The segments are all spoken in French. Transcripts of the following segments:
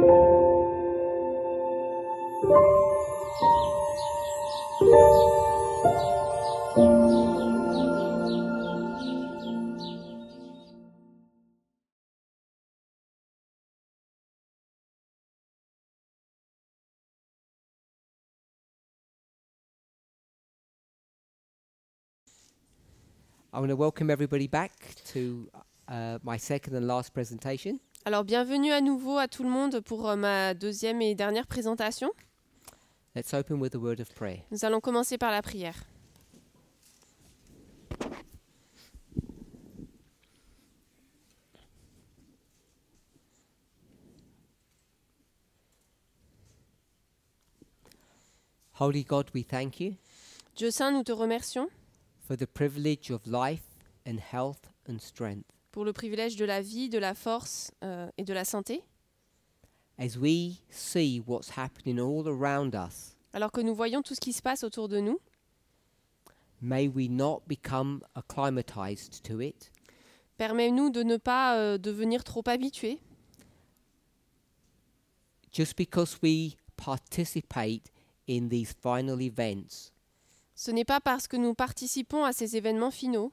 I want to welcome everybody back to uh, my second and last presentation. Alors bienvenue à nouveau à tout le monde pour euh, ma deuxième et dernière présentation. Nous allons commencer par la prière. Dieu saint, nous te remercions. For the privilege of life and health and strength pour le privilège de la vie, de la force euh, et de la santé. alors que nous voyons tout ce qui se passe autour de nous, may Permets-nous de ne pas euh, devenir trop habitués. Ce n'est pas parce que nous participons à ces événements finaux.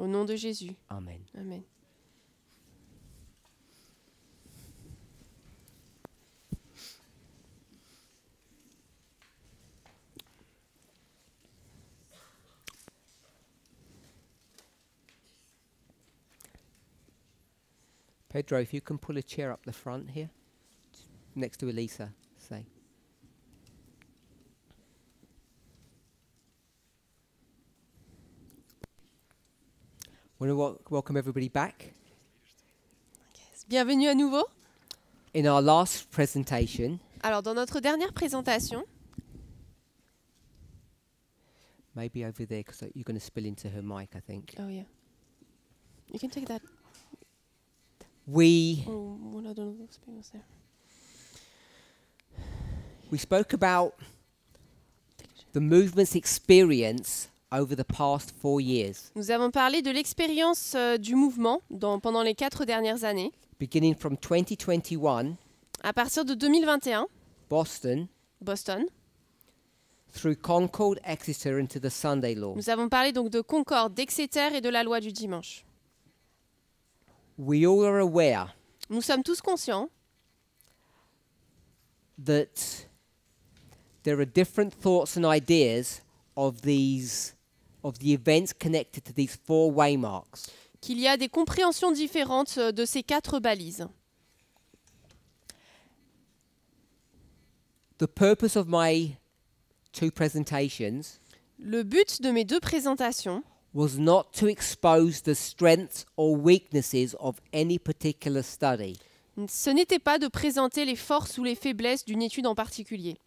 Au nom de Jésus. Amen. Amen. Pedro, if you can pull a chair up the front here, next to Elisa. want to welcome everybody back. Bienvenue à nouveau. In our last presentation, Alors dans notre dernière présentation, maybe over there because you're going to spill into her mic, I think. oh yeah, you can take that. We Oh, Oh, one of those things there. we spoke about the movement's experience over the past four years. Nous avons parlé de l'expérience euh, du mouvement dans, pendant les quatre dernières années. Beginning from 2021, À partir de 2021, Boston, Boston, through Concord, Exeter, into the Sunday Law, nous avons parlé donc de Concorde, d'Exeter et de la loi du dimanche. we all are aware Nous sommes tous conscients that there are different thoughts and ideas of these of the events connected to these four waymarks. Qu'il y a des compréhensions différentes euh, de ces quatre balises. The purpose of my two presentations Le but de mes deux présentations was not to expose the strengths or weaknesses of any particular study. Ce n'était pas de présenter les forces ou les faiblesses d'une étude en particulier.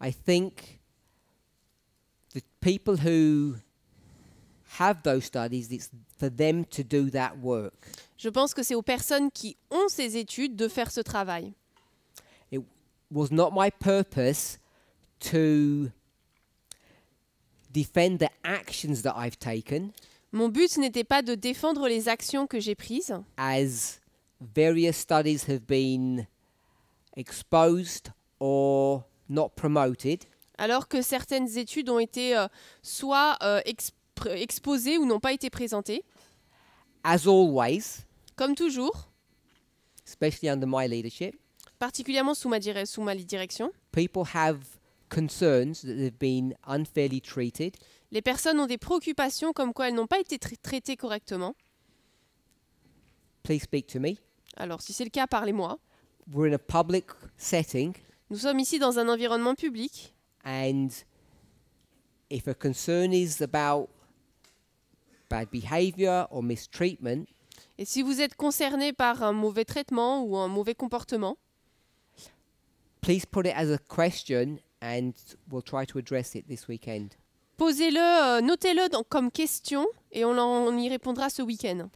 I think the people who have those studies, it's for them to do that work. Je pense que c'est aux personnes qui ont ces études de faire ce travail. It was not my purpose to defend the actions that I've taken. Mon but n'était pas de défendre les actions que j'ai prises. As various studies have been exposed or not promoted. Alors que certaines études ont été euh, soit euh, exposées exposés ou n'ont pas été présentés. comme toujours, particulièrement sous ma, sous direction, Les personnes ont des préoccupations comme quoi elles n'ont pas été traitées correctement. Alors, si c'est le cas, parlez-moi. Nous sommes ici dans un environnement public. And if a concern is about et si vous êtes concerné par un mauvais traitement ou un mauvais comportement, Posez-le, notez-le comme question et on, y répondra ce week-end.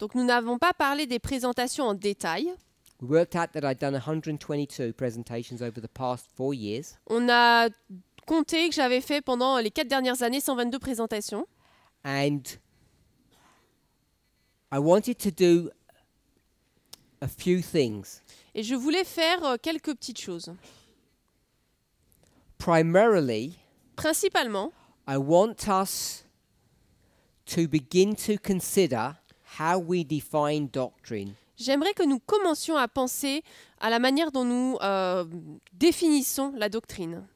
Donc nous n'avons pas parlé des présentations en détail, We worked out that I'd done 122 presentations over the past four years. On a compté que j'avais fait pendant les quatre dernières années 122 présentations. And I wanted to do a few things. Et je voulais faire euh, quelques petites choses. Primarily, principalement, I want us to begin to consider how we define doctrine. j'aimerais que nous commencions à penser à la manière dont nous euh, définissons la doctrine.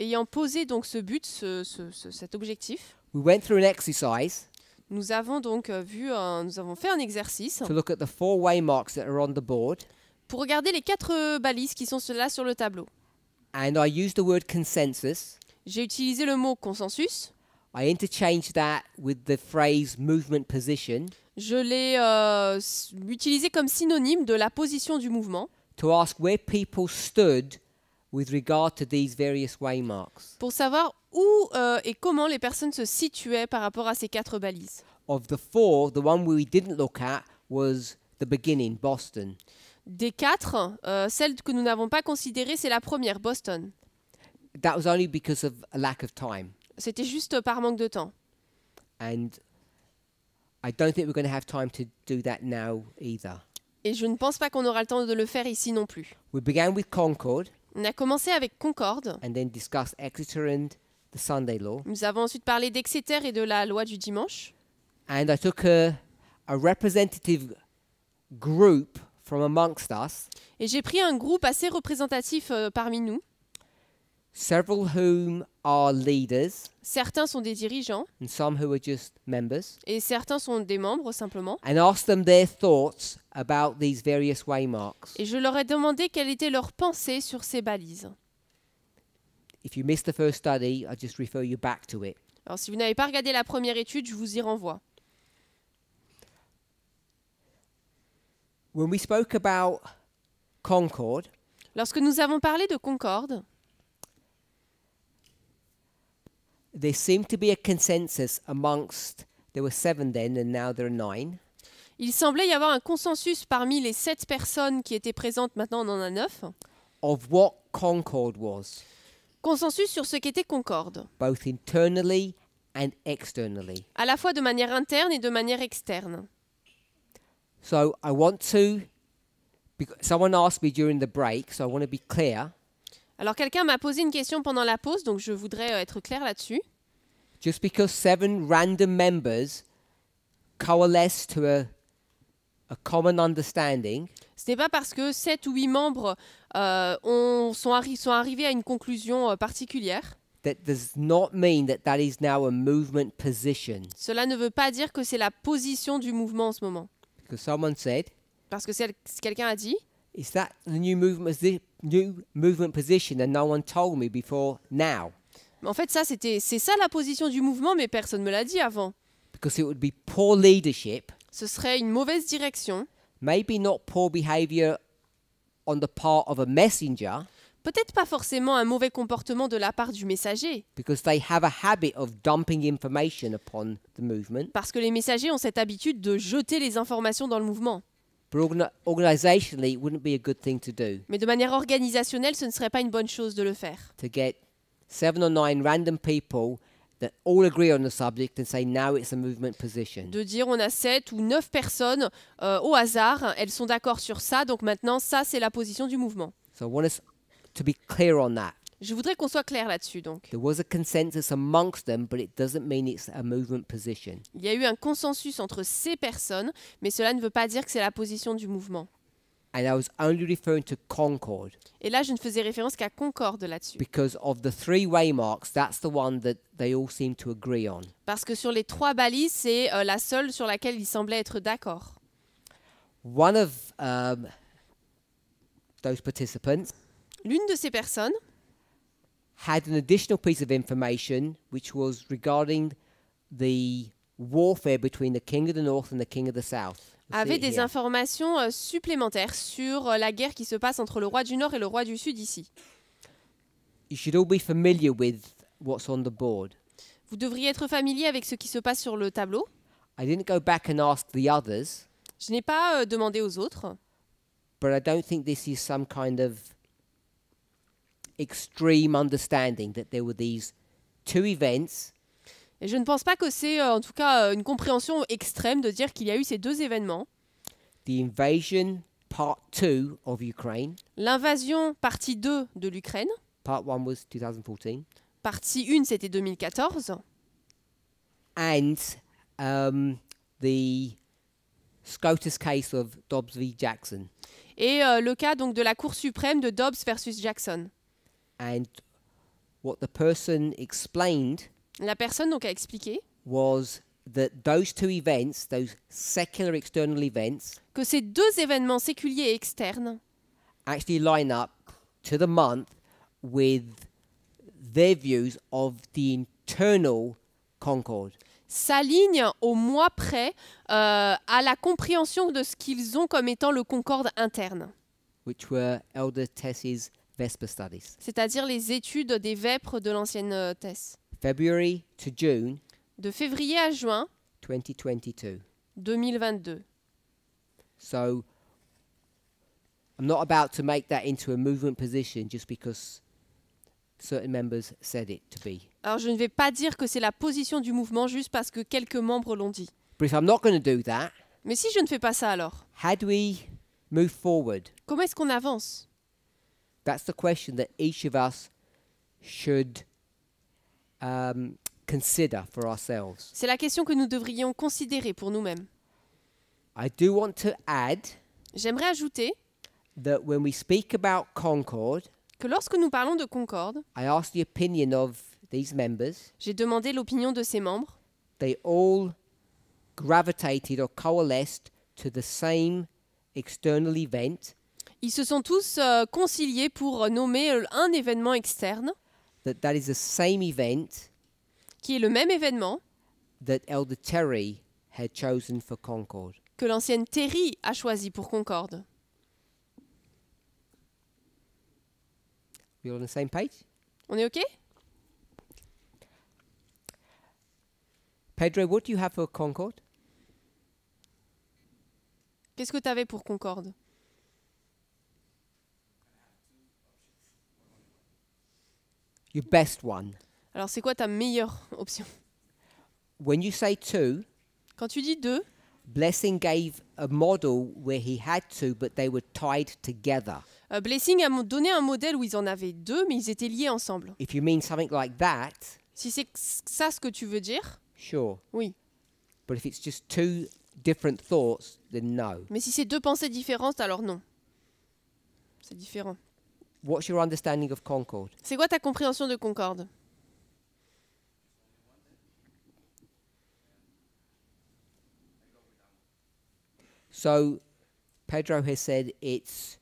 ayant posé donc ce but, ce, cet objectif, Nous avons donc euh, vu, nous avons fait un exercice. Pour regarder les quatre euh, balises qui sont là sur le tableau. J'ai utilisé le mot consensus. I interchange that with the phrase movement position. Je l'ai euh, utilisé comme synonyme de la position du mouvement. To ask where people stood with regard to these various waymarks. Pour savoir où euh, et comment les personnes se situaient par rapport à ces quatre balises. Of the four, the one we didn't look at was the beginning, Boston. Des quatre, euh, celle que nous n'avons pas considérée, c'est la première, Boston. That was only because of a lack of time. C'était juste par manque de temps. Et je ne pense pas qu'on aura le temps de le faire ici non plus. On a commencé avec Concorde. Nous avons ensuite parlé d'Exeter et de la loi du dimanche. Et j'ai pris un groupe assez représentatif euh, parmi nous certains sont des dirigeants, et certains sont des membres simplement. Et je leur ai demandé quelle était leur pensée sur ces balises. Alors si vous n'avez pas regardé la première étude, je vous y renvoie. Lorsque nous avons parlé de Concorde, there seemed to be a consensus amongst there were seven then and now there are nine. Il semblait y avoir un consensus parmi les sept personnes qui étaient présentes, maintenant on en a neuf. Of what Concord was. Consensus sur ce qu'était Concorde. Both internally and externally. À la fois de manière interne et de manière externe. So I want to someone asked me during the break, so I want to be clear. Alors quelqu'un m'a posé une question pendant la pause, donc je voudrais euh, être clair là-dessus. Just because seven Ce n'est pas parce que sept ou huit membres euh, sont, arrivés à une conclusion particulière. Cela ne veut pas dire que c'est la position du mouvement en ce moment. parce que quelqu'un a dit. Is that the new movement, new movement position and no one told me before now? En fait, ça, c'était, c'est ça la position du mouvement, mais personne ne me l'a dit avant. Because it would be poor leadership. Ce serait une mauvaise direction. Maybe not poor behavior on the part of a messenger. Peut-être pas forcément un mauvais comportement de la part du messager. Because they have a habit of dumping information upon the movement. Parce que les messagers ont cette habitude de jeter les informations dans le mouvement organizationally, wouldn't be a good thing to do. Mais de manière organisationnelle, ce ne serait pas une bonne chose de le faire. To get seven or nine random people that all agree on the subject and say now it's a movement position. De dire on a sept ou neuf personnes euh, au hasard, elles sont d'accord sur ça, donc maintenant ça c'est la position du mouvement. So I want us to be clear on that. Je voudrais qu'on soit clair là-dessus donc. Il y a eu un consensus entre ces personnes, mais cela ne veut pas dire que c'est la position du mouvement. Et là, je ne faisais référence qu'à Concorde là-dessus. Parce que sur les trois balises, c'est euh, la seule sur laquelle ils semblaient être d'accord. Um, L'une de ces personnes had an additional piece of information which was regarding the warfare between the king of the north and the king of the south. avait des informations euh, supplémentaires sur euh, la guerre qui se passe entre le roi du Nord et le roi du Sud ici. You should all be familiar with what's on the board. Vous devriez être familier avec ce qui se passe sur le tableau. I didn't go back and ask the others, Je n'ai pas euh, demandé aux autres, but I don't think this is some kind of et je ne pense pas que c'est euh, en tout cas euh, une compréhension extrême de dire qu'il y a eu ces deux événements. The invasion part of Ukraine. L'invasion partie 2 de l'Ukraine. Part was 2014. Partie 1 c'était 2014. And um, the case of Dobbs v Jackson. Et euh, le cas donc de la Cour suprême de Dobbs versus Jackson. La personne donc a expliqué que ces deux événements séculiers et externes s'alignent au mois près euh, à la compréhension de ce qu'ils ont comme étant le concorde interne. Vesper Studies. C'est-à-dire les études des vêpres de l'ancienne euh, Thèse. February to June de février à juin 2022. 2022. So I'm not about to make that into a movement position just because certain members said it to be. Alors je ne vais pas dire que c'est la position du mouvement juste parce que quelques membres l'ont dit. But if I'm not going to do that. Mais si je ne fais pas ça alors. Had we move forward. Comment est-ce qu'on avance? That's the question that each of us should um, consider for ourselves. C'est la question que nous devrions considérer pour nous-mêmes. I do want to add J'aimerais ajouter that when we speak about Concord, que lorsque nous parlons de Concorde, I ask the opinion of these members. J'ai demandé l'opinion de ces membres. They all gravitated or coalesced to the same external event Ils se sont tous euh, conciliés pour euh, nommer euh, un événement externe. qui est le même événement que l'ancienne Terry a choisi pour Concorde. We're on the same page? On est OK? Pedro, what do you have for Concord? Qu'est-ce que tu avais pour Concorde? Your best one. Alors, c'est quoi ta meilleure option When you say two, Quand tu dis deux, Blessing gave a model where he had two, but they were tied together. Euh, blessing a donné un modèle où ils en avaient deux, mais ils étaient liés ensemble. If you mean something like that, Si c'est ça ce que tu veux dire, sure. oui. But if it's just two different thoughts, then no. Mais si c'est deux pensées différentes, alors non. C'est différent. What's your understanding of Concorde? C'est quoi ta compréhension de Concorde So Pedro has said it's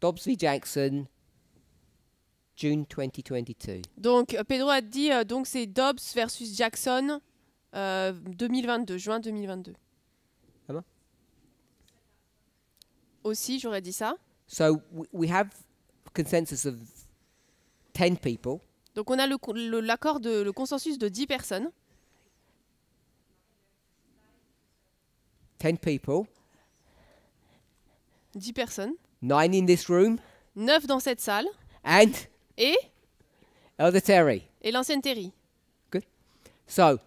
Dobbs v Jackson, June 2022. Donc euh, Pedro a dit euh, donc c'est Dobbs versus Jackson euh, 2022, juin 2022. Aussi, j'aurais dit ça. So we have consensus of 10 people. Donc on a l'accord le, le, de le consensus de 10 personnes. 10 people. 10 personnes. 9 in this room. 9 dans cette salle. And et Elder Terry. Et l'ancienne Terry. Good. So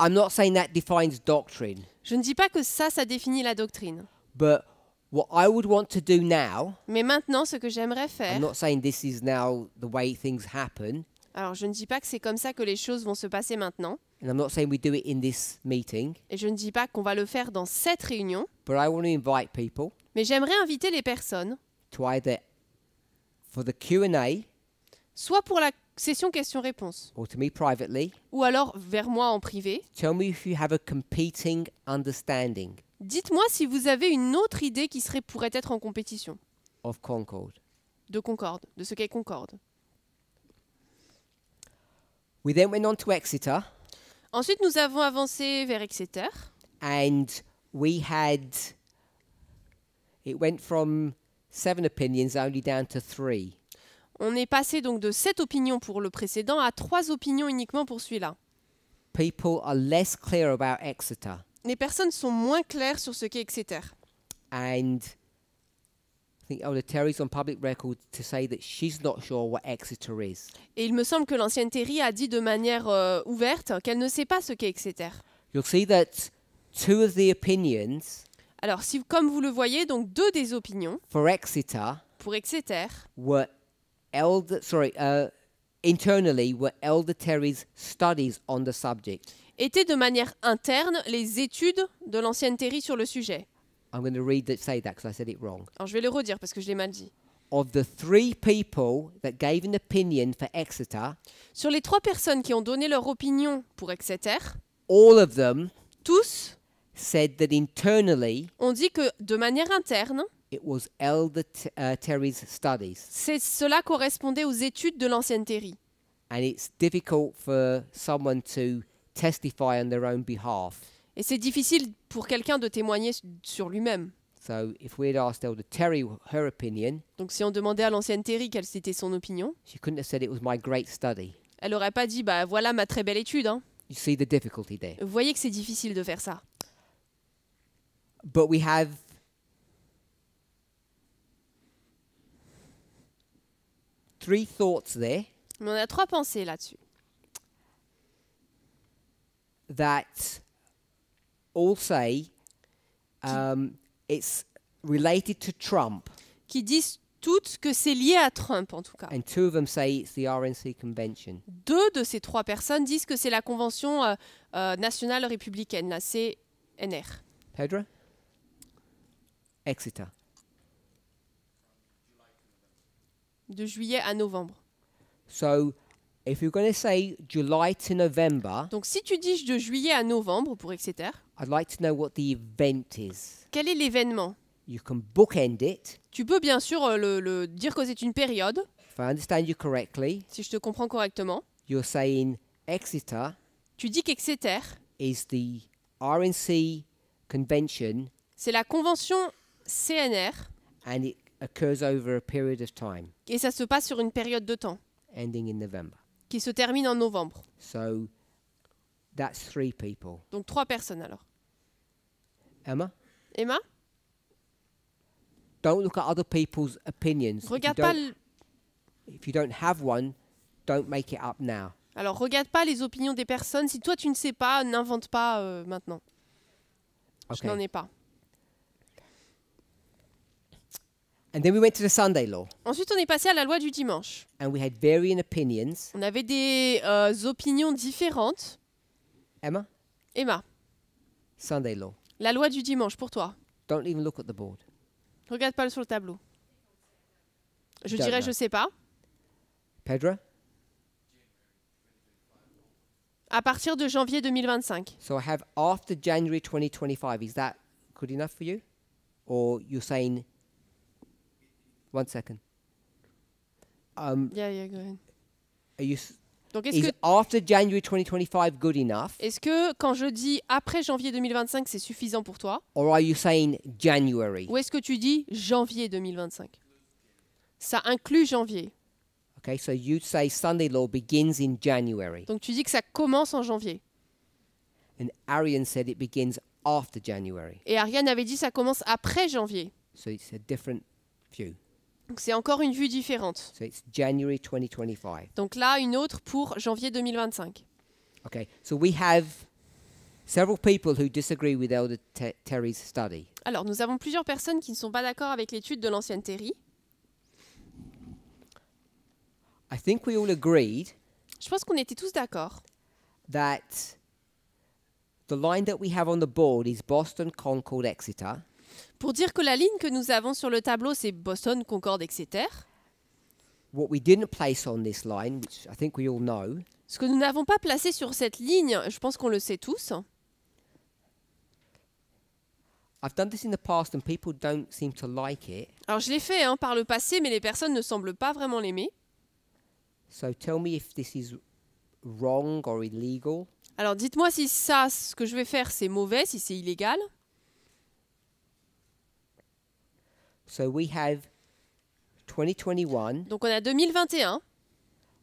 I'm not saying that defines doctrine. Je ne dis pas que ça ça définit la doctrine. Mais maintenant, ce que j'aimerais faire. Alors, je ne dis pas que c'est comme ça que les choses vont se passer maintenant. Et je ne dis pas qu'on va le faire dans cette réunion. Mais j'aimerais inviter les personnes. Soit pour la session questions-réponses. Ou alors vers moi en privé. Tell me if you have a competing understanding. Dites-moi si vous avez une autre idée qui serait, pourrait être en compétition. De Concorde, de ce qu'est Concorde. Ensuite, nous avons avancé vers Exeter. On est passé donc de sept opinions pour le précédent à trois opinions uniquement pour celui-là. People are less clear about Exeter les personnes sont moins claires sur ce qu'est Exeter. And I think the Terry's on public record to say that she's not sure what Exeter is. Et il me semble que l'ancienne Terry a dit de manière euh, ouverte qu'elle ne sait pas ce qu'est Exeter. You'll see that two of the opinions Alors, si, comme vous le voyez, donc deux des opinions for Exeter pour Exeter were elder, sorry, uh, internally were Elder Terry's studies on the subject étaient de manière interne les études de l'ancienne Terry sur le sujet. je vais le redire parce que je l'ai mal dit. Sur les trois personnes qui ont donné leur opinion pour Exeter, tous ont dit que de manière interne, uh, c'est cela correspondait aux études de l'ancienne Terry. Et c'est difficult for someone to et c'est difficile pour quelqu'un de témoigner sur lui-même. Donc si on demandait à l'ancienne Terry quelle était son opinion, Elle n'aurait pas dit bah voilà ma très belle étude. Hein. Vous voyez que c'est difficile de faire ça. Mais on a trois pensées là-dessus. Um, Qui disent toutes que c'est lié à Trump en tout cas. Deux de ces trois personnes disent que c'est la convention euh, euh, nationale républicaine, la CNR. Pedro? Exeter. De juillet à novembre. So If you're going to say July to November, Donc si tu dis de juillet à novembre pour Exeter, I'd like to know what the event is. quel est l'événement You can bookend it. Tu peux bien sûr euh, le, le- dire que c'est une période, If I understand you correctly, si je te comprends correctement. you're saying Exeter Tu dis qu'Exeter, is the RNC convention c'est la convention CNR and it occurs over a period of time, et ça se passe sur une période de temps ending in November qui se termine en novembre. Donc trois personnes alors. Emma? Emma? Don't look at other people's opinions. Regarde pas If you don't have one, don't make it up now. Alors regarde pas les opinions des personnes. Si toi tu ne sais pas, n'invente pas euh, maintenant. Je n'en ai pas. And then we went to the Sunday law. Ensuite, on est passé à la loi du dimanche. And we had varying opinions. On avait des euh, opinions différentes. Emma? Emma. Sunday law. La loi du dimanche pour toi. Don't even look at the board. Regarde pas sur le tableau. Je Don't dirais know. je sais pas. Pedro? À partir de janvier 2025. So I have after January 2025. Is that good enough for you? Or you're saying One second. Um, yeah, yeah, go ahead. Are you Donc est-ce que after January 2025 good enough? Est-ce que quand je dis après janvier 2025, c'est suffisant pour toi? Or are you saying January? Ou est-ce que tu dis janvier 2025? Ça inclut janvier. Okay, so you say Sunday law begins in January. Donc tu dis que ça commence en janvier. And Ariane said it begins after January. Et Ariane avait dit ça commence après janvier. So it's a different view. Donc, C'est encore une vue différente. Donc là, une autre pour janvier 2025. Alors, nous avons plusieurs personnes qui ne sont pas d'accord avec l'étude de l'ancienne Terry. Je pense qu'on était tous d'accord. That the line that we have on the board is Boston, Concord, Exeter. Pour dire que la ligne que nous avons sur le tableau, c'est Boston, Concorde, etc. Ce que nous n'avons pas placé sur cette ligne, je pense qu'on le sait tous. Alors je l'ai fait hein, par le passé, mais les personnes ne semblent pas vraiment l'aimer. Alors dites-moi si ça, ce que je vais faire, c'est mauvais, si c'est illégal. So we have 2021. Donc on a 2021.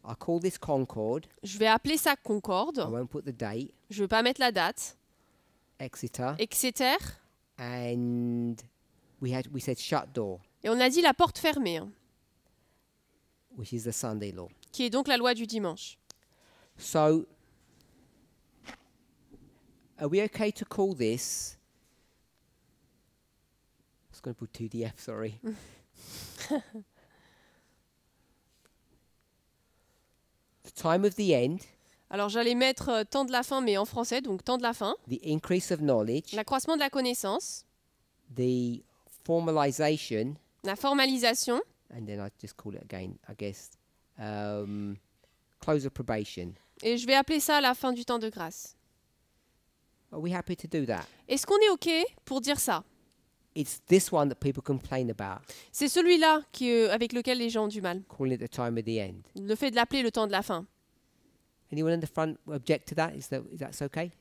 I call this Concord. Je vais appeler ça Concorde. I won't put the date. Je vais pas mettre la date. Exeter. Exeter. And we had we said shut door. Et on a dit la porte fermée. Hein. Which is the Sunday law. Qui est donc la loi du dimanche. So are we okay to call this going to put df sorry. the time of the end. Alors j'allais mettre euh, temps de la fin, mais en français, donc temps de la fin. The increase of knowledge. L'accroissement de la connaissance. The formalization. La formalisation. And then I just call it again, I guess. Um, close of probation. Et je vais appeler ça la fin du temps de grâce. Are we happy to do that? Est-ce qu'on est OK pour dire ça? C'est celui-là euh, avec lequel les gens ont du mal. the time of the end. Le fait de l'appeler le temps de la fin. okay?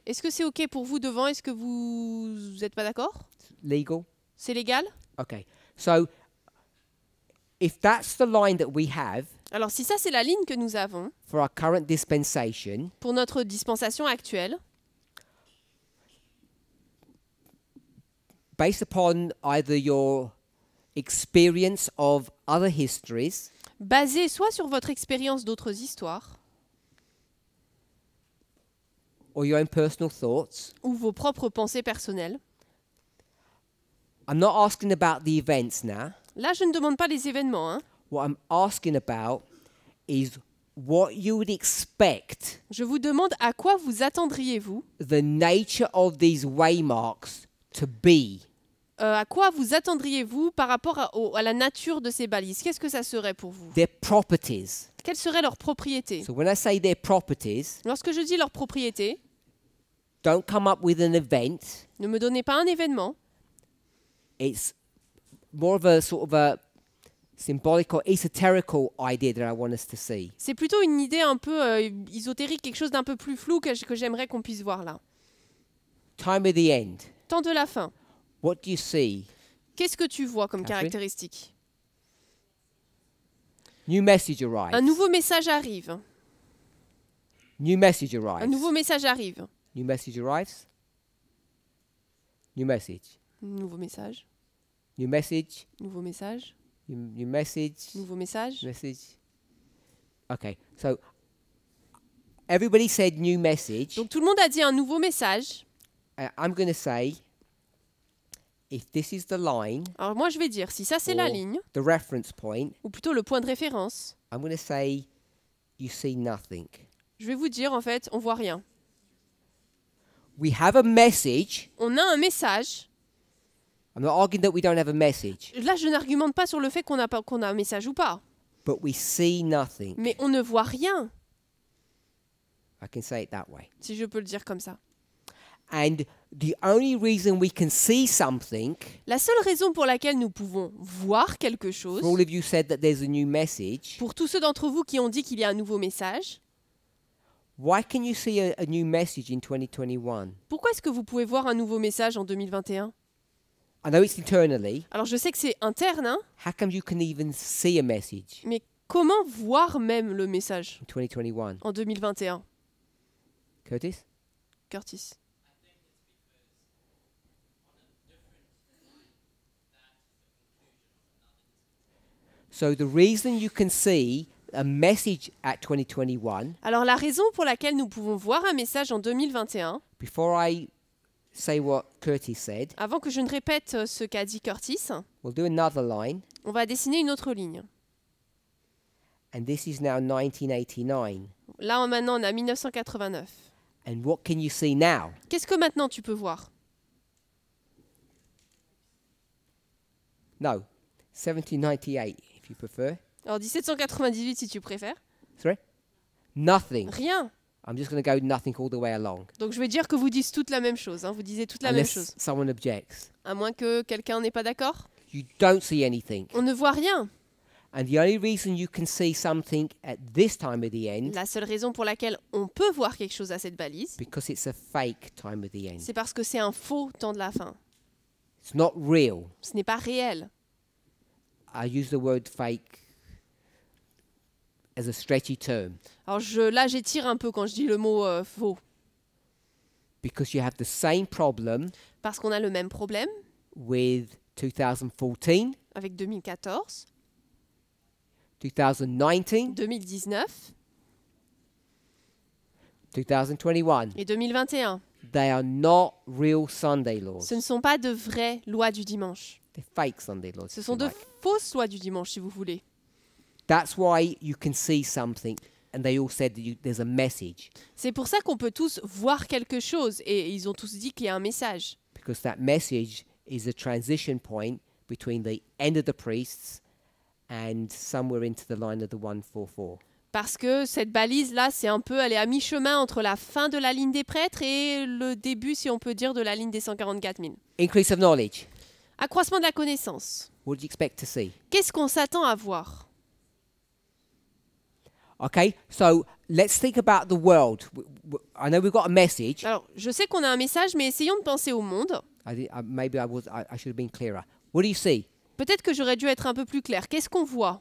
Est-ce que c'est ok pour vous devant? Est-ce que vous n'êtes pas d'accord? C'est légal? Okay. So if that's the line that we have. Alors si ça c'est la ligne que nous avons. For current dispensation. Pour notre dispensation actuelle. based upon either your experience of other histories, basé soit sur votre expérience d'autres histoires, or your own personal thoughts. ou vos propres pensées personnelles. I'm not asking about the events now. Là, je ne demande pas les événements. hein. What I'm asking about is what you would expect Je vous demande à quoi vous attendriez-vous the nature of these waymarks euh, à quoi vous attendriez-vous par rapport à, la nature de ces balises Qu'est-ce que ça serait pour vous properties. Quelles seraient leurs propriétés so when I say their properties, Lorsque je dis leurs propriétés, don't come up with an event. ne me donnez pas un événement. sort of C'est plutôt une idée un peu euh, ésotérique, quelque chose d'un peu plus flou que, que j'aimerais qu'on puisse voir là. Time of the end. Temps de la fin. What do you see? Qu'est-ce que tu vois comme caractéristique caractéristique New message arrives. Un nouveau message arrive. New message arrives. Un nouveau message arrive. New message arrives. New message. Nouveau message. New message. Nouveau message. New, message. Nouveau message. Message. Okay. So everybody said new message. Donc tout le monde a dit un nouveau message. Uh, Alors moi je vais dire si ça c'est la ligne. Ou plutôt le point de référence. Je vais vous dire en fait on voit rien. have message. On a un message. Là je n'argumente pas sur le fait qu'on a qu'on a un message ou pas. Mais on ne voit rien. Si je peux le dire comme ça. And the only reason we can see something, la seule raison pour laquelle nous pouvons voir quelque chose, of you said that there's a new message, pour tous ceux d'entre vous qui ont dit qu'il y a un nouveau message, why can you see a, new message in 2021? pourquoi est-ce que vous pouvez voir un nouveau message en 2021 Alors je sais que c'est interne, hein, How you can even see a message mais comment voir même le message 2021? en 2021 Curtis So the reason you can see a message at 2021. Alors la raison pour laquelle nous pouvons voir un message en 2021. Before I say what Curtis said. Avant que je ne répète euh, ce qu'a dit Curtis. We'll do another line. On va dessiner une autre ligne. And this is now 1989. Là maintenant on a 1989. And what can you see now? Qu'est-ce que maintenant tu peux voir? Non, 1798 if you prefer. Alors 1798 si tu préfères. Sorry? Nothing. Rien. I'm just going to go nothing all the way along. Donc je vais dire que vous dites toute la même chose. Hein. Vous disiez toute la Unless même chose. Someone objects. À moins que quelqu'un n'est pas d'accord. You don't see anything. On ne voit rien. And the only reason you can see something at this time of the end. La seule raison pour laquelle on peut voir quelque chose à cette balise. Because it's a fake time of the end. C'est parce que c'est un faux temps de la fin. It's not real. Ce n'est pas réel. I use the word fake as a stretchy term. Alors je, là, j'étire un peu quand je dis le mot euh, faux. Because you have the same problem Parce qu'on a le même problème with 2014, avec 2014, 2019, 2019 2021. et 2021. They are not real Sunday laws. Ce ne sont pas de vraies lois du dimanche fake Sunday laws. Ce sont de like. fausses lois du dimanche, si vous voulez. That's why you can see something. And they all said that there's a message. C'est pour ça qu'on peut tous voir quelque chose et ils ont tous dit qu'il y a un message. Because that message is a transition point between the end of the priests and somewhere into the line of the 144. Parce que cette balise là, c'est un peu elle est à mi-chemin entre la fin de la ligne des prêtres et le début si on peut dire de la ligne des 144 000. Increase of knowledge. Accroissement de la connaissance. Qu'est-ce qu'on s'attend à voir? so let's think about the world. I know we've got a message. Alors, je sais qu'on a un message, mais essayons de penser au monde. Uh, maybe I was should have been clearer. What do you see? Peut-être que j'aurais dû être un peu plus clair. Qu'est-ce qu'on voit?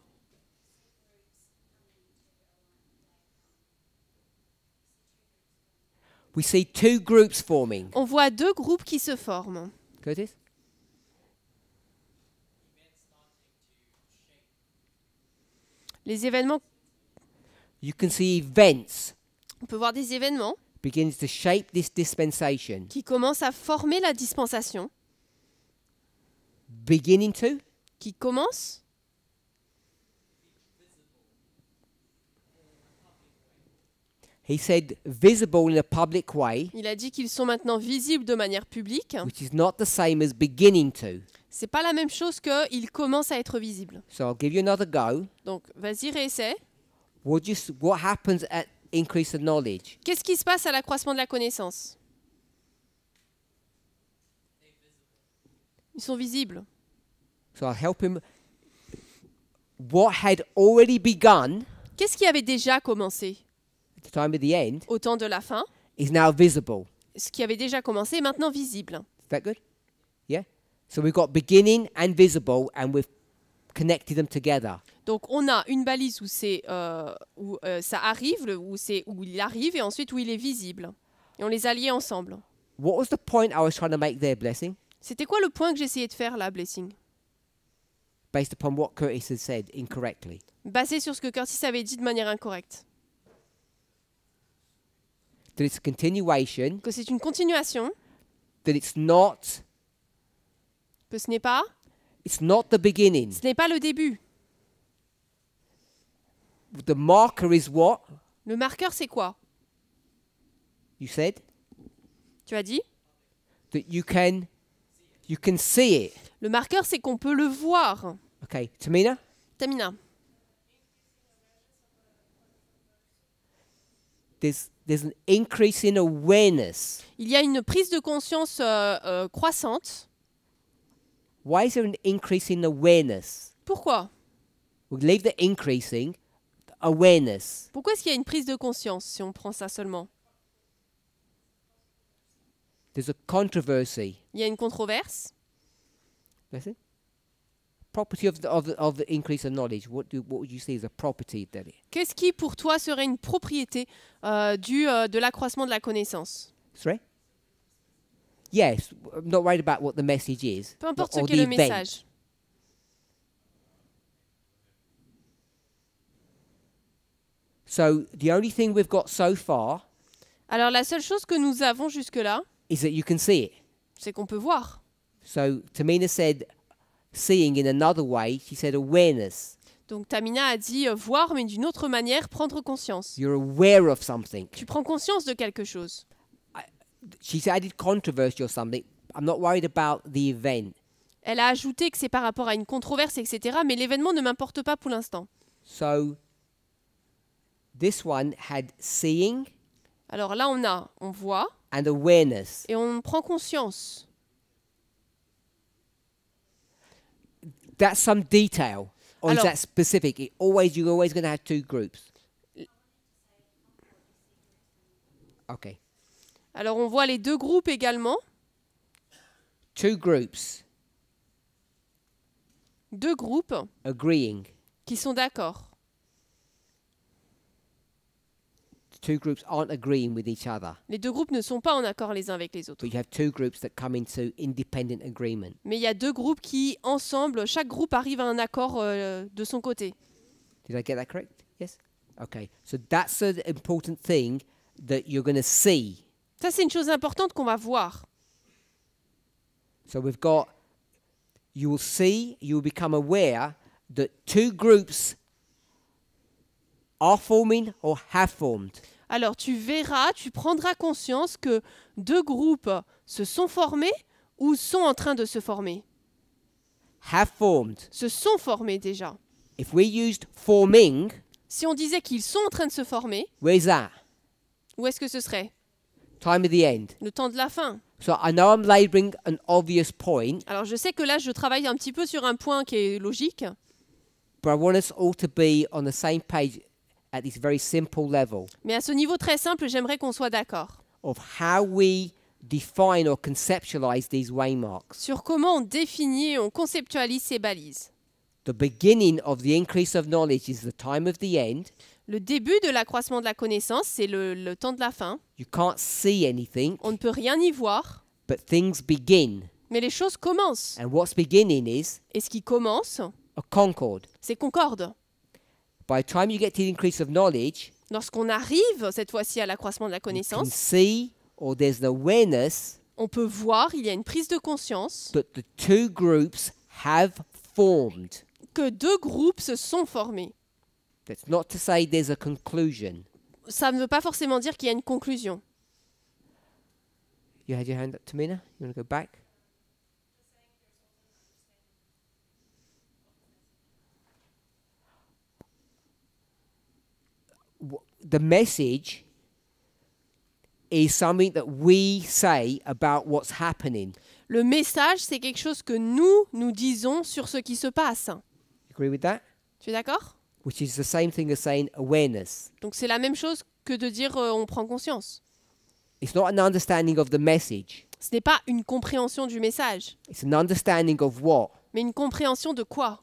We see two groups forming. On voit deux groupes qui se forment. Curtis? Les événements. You can see events. On peut voir des événements. Qui commencent à former la dispensation. Beginning to. Qui commence. He said visible in public way. Il a dit qu'ils sont maintenant visibles de manière publique. Which is not the same as beginning to. C'est pas la même chose que il commence à être visible. Donc, vas-y, réessaie. Qu'est-ce qui se passe à l'accroissement de la connaissance Ils sont visibles. So What had already begun. Qu'est-ce qui avait déjà commencé? Au temps de la fin. now visible. Ce qui avait déjà commencé est maintenant visible. Is that good? So we've got beginning and visible and we've connected them together. Donc on a une balise où c'est euh, où euh, ça arrive, où c'est où il arrive et ensuite où il est visible. Et on les a liés ensemble. What was the point I was trying to make there, blessing? C'était quoi le point que j'essayais de faire là, blessing? Based upon what Curtis had said incorrectly. Basé sur ce que Curtis avait dit de manière incorrecte. That it's a continuation. Que c'est une continuation. That it's not ce n'est pas It's not the beginning. Ce n'est pas le début. The marker is what? Le marqueur c'est quoi You said? Tu as dit That you can you can see it. Le marqueur c'est qu'on peut le voir. Okay, Tamina? Tamina. There's, there's an increase in awareness. Il y a une prise de conscience euh, euh, croissante. Why is there an increase in awareness? Pourquoi? We leave the increasing awareness. Pourquoi est-ce qu'il y a une prise de conscience si on prend ça seulement? There's a controversy. Il y a une controverse. That's it. Property of the, of the, of the increase of knowledge. What, do, what would you say is a property of that? Qu'est-ce qui pour toi serait une propriété euh, du euh, de l'accroissement de la connaissance? Sorry? yes, I'm not worried about what the message is. Peu importe ce qu'est le message. So the only thing we've got so far Alors la seule chose que nous avons jusque-là is that you can see it. C'est qu'on peut voir. So Tamina said seeing in another way, she said awareness. Donc Tamina a dit euh, voir mais d'une autre manière, prendre conscience. You're aware of something. Tu prends conscience de quelque chose she said I did controversy or something. I'm not worried about the event. Elle a ajouté que c'est par rapport à une controverse, etc. Mais l'événement ne m'importe pas pour l'instant. So, this one had seeing. Alors là, on a, on voit. And awareness. Et on prend conscience. That's some detail. Or Alors, is that specific? It always, you're always going to have two groups. Okay. Alors on voit les deux groupes également. Two groups. Deux groupes. Agreeing. Qui sont d'accord. Two groups aren't agreeing with each other. Les deux groupes ne sont pas en accord les uns avec les autres. But you have two groups that come into independent agreement. Mais il y a deux groupes qui ensemble, chaque groupe arrive à un accord euh, de son côté. Did I get that correct? Yes. Okay. So that's an important thing that you're going to see ça, c'est une chose importante qu'on va voir. So we've got, you will see, you become aware that two groups are forming or have formed. Alors tu verras, tu prendras conscience que deux groupes se sont formés ou sont en train de se former. Have formed. Se sont formés déjà. If we used forming, si on disait qu'ils sont en train de se former, where is that? Où est-ce que ce serait Time of the end. Le temps de la fin. So I know I'm laboring an obvious point. Alors je sais que là je travaille un petit peu sur un point qui est logique. But I want us all to be on the same page at this very simple level. Mais à ce niveau très simple, j'aimerais qu'on soit d'accord. Of how we define or conceptualize these waymarks. Sur comment on définit et on conceptualise ces balises. The beginning of the increase of knowledge is the time of the end. Le début de l'accroissement de la connaissance, c'est le, temps de la fin. On ne peut rien y voir, mais les choses commencent. Et ce qui commence, c'est concorde. By Lorsqu'on arrive cette fois-ci à l'accroissement de la connaissance, on peut voir, il y a une prise de conscience que deux groupes se sont formés. That's not to say there's a conclusion. Ça ne veut pas forcément dire qu'il y a une conclusion. You had your hand up, Tamina. You want to go back? The message is something that we say about what's happening. Le message, c'est quelque chose que nous nous disons sur ce qui se passe. agree with that? Tu es d'accord? which is the same thing as saying awareness. Donc c'est la même chose que de dire euh, on prend conscience. It's not an understanding of the message. Ce n'est pas une compréhension du message, It's an understanding of what mais une compréhension de quoi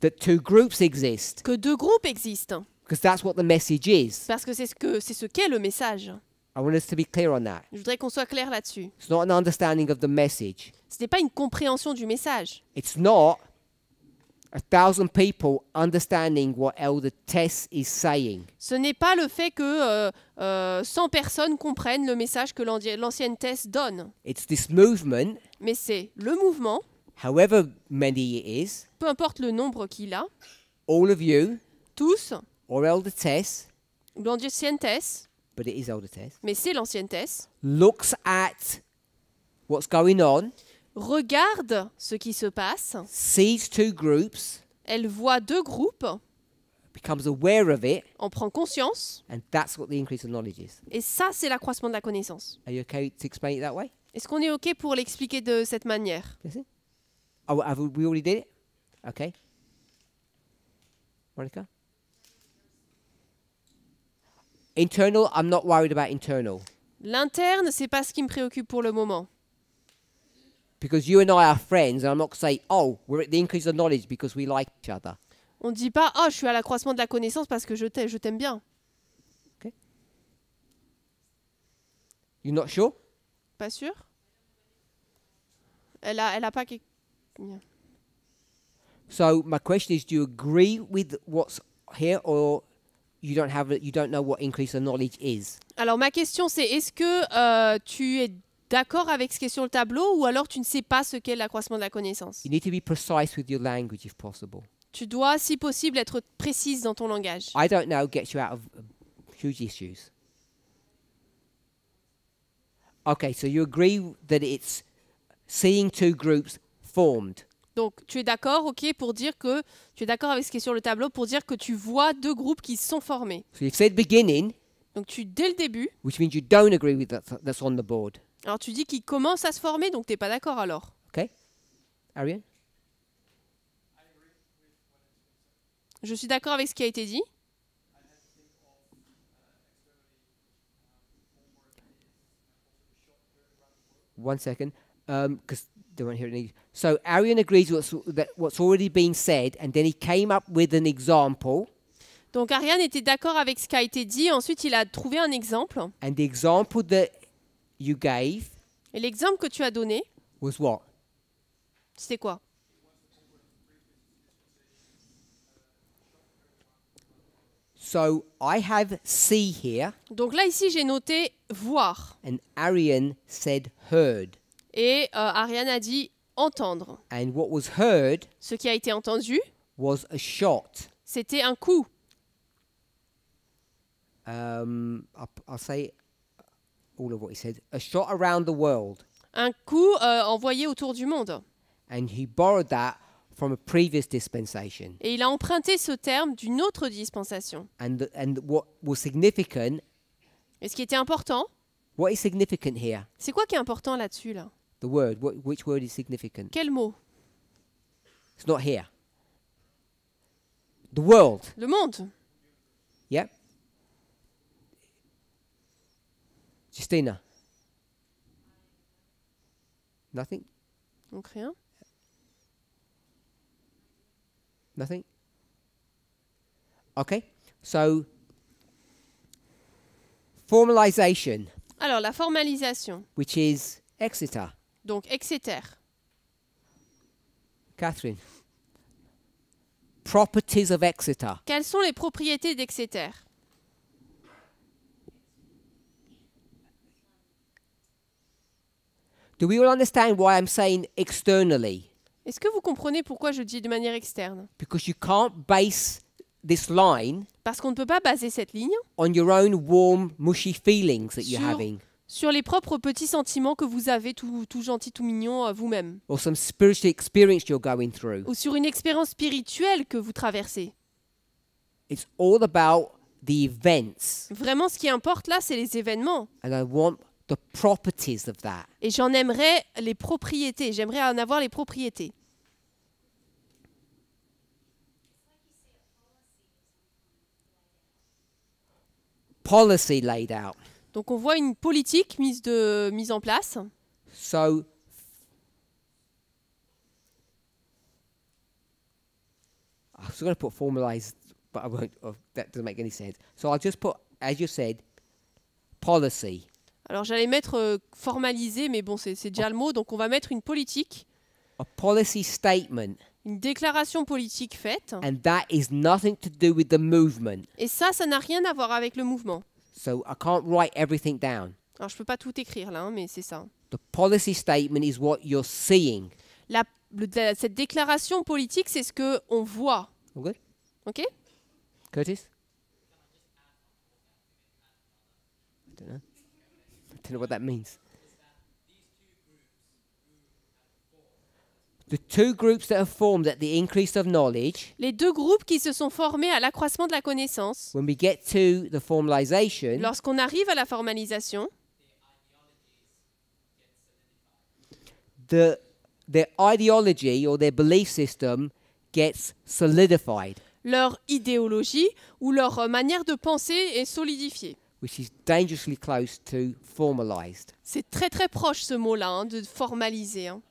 that two groups exist, Que deux groupes existent, because that's what the message is. parce que c'est ce que c'est ce qu'est le message. I want us to be clear on that. Je voudrais qu'on soit clair là-dessus. It's not an understanding of the message. Ce n'est pas une compréhension du message. It's not a thousand people understanding what Elder Tess is saying. Ce n'est pas le fait que euh, euh, 100 personnes comprennent le message que l'ancienne Tess donne. It's this movement. Mais c'est le mouvement. However many it is. Peu importe le nombre qu'il a. All of you. Tous. Or Elder Tess. l'ancienne Tess. But it is Elder Tess. Mais c'est l'ancienne Tess. Looks at what's going on regarde ce qui se passe. Sees two groups. Elle voit deux groupes. Becomes aware of it. On prend conscience. And that's what the increase of knowledge is. Et ça, c'est l'accroissement de la connaissance. Are you okay to explain it that way? Est-ce qu'on est ok pour l'expliquer de cette manière? Yes. Oh, have we already did it? Okay. Monica. Internal, I'm not worried about internal. L'interne, c'est pas ce qui me préoccupe pour le moment. Because you and I are friends, and I'm not say, oh, we're at the increase of knowledge because we like each other. On ne dit pas, oh, je suis à l'accroissement de la connaissance parce que je t'aime, je t'aime bien. Okay. You're not sure? Pas sûr. Elle a, elle a pas. Yeah. So my question is, do you agree with what's here, or you don't have, you don't know what increase of knowledge is? Alors ma question c'est, est-ce que euh, tu es d'accord avec ce qui est sur le tableau ou alors tu ne sais pas ce qu'est l'accroissement de la connaissance. You need to be precise with your language if possible. Tu dois, si possible, être précise dans ton langage. I don't know gets you out of um, huge issues. Okay, so you agree that it's seeing two groups formed. Donc tu es d'accord, ok, pour dire que tu es d'accord avec ce qui est sur le tableau pour dire que tu vois deux groupes qui sont formés. So you've said beginning. Donc tu dès le début. Which means you don't agree with that that's on the board. Alors tu dis qu'il commence à se former, donc t'es pas d'accord alors. Ok. Ariane Je suis d'accord avec ce qui a été dit. One second, because um, they won't hear any. So Arian agrees with what's, what's already been said, and then he came up with an example. Donc Ariane était d'accord avec ce qui a été dit. Ensuite, il a trouvé un exemple. And the example that you gave Et l'exemple que tu as donné, was what? c'était quoi So I have see here. Donc là ici j'ai noté voir. And Ariane said heard. Et euh, Ariane a dit entendre. And what was heard Ce qui a été entendu was a shot. C'était un coup. Um, I'll say all of what he said, a shot around the world. Un coup euh, envoyé autour du monde. And he borrowed that from a previous dispensation. Et il a emprunté ce terme d'une autre dispensation. And, the, and what was significant. Et ce qui était important. What is significant here? C'est quoi qui est important là-dessus là? The word. What, which word is significant? Quel mot? It's not here. The world. Le monde. Yeah. Justina. Nothing? Donc rien. Nothing? Okay. So, formalization. Alors, la formalisation. Which is Exeter. Donc, Exeter. Catherine. Properties of Exeter. Quelles sont les propriétés d'Exeter? Est-ce que vous comprenez pourquoi je dis de manière externe Because you can't base this line Parce qu'on ne peut pas baser cette ligne on your own warm, mushy feelings that you're Sur- having, sur les propres petits sentiments que vous avez, tout, tout gentil, tout mignon, euh, vous-même. some spiritual experience you're going through. Ou sur une expérience spirituelle que vous traversez. It's all about the events. Vraiment, ce qui importe là, c'est les événements. And I want the properties of that. Et j'en aimerais les propriétés, j'aimerais en avoir les propriétés. Policy laid out. Donc on voit une politique mise, de, mise en place. So, I was going to put formalized, but I won't. Oh, that doesn't make any sense. So I'll just put, as you said, policy. Alors j'allais mettre euh, formalisé, formaliser, mais bon, c'est déjà le mot, donc on va mettre une politique. Une déclaration politique faite. Et ça, ça n'a rien à voir avec le mouvement. Alors je peux pas tout écrire là, hein, mais c'est ça. La, cette déclaration politique, c'est ce qu'on voit. Okay. Ok. Curtis what that means. les deux groupes qui se sont formés à l'accroissement de la connaissance, lorsqu'on arrive à la formalisation, Leur idéologie ou leur euh, manière de penser est solidifiée which is dangerously close to formalized. C'est très très proche ce mot-là hein, de formaliser. Hein.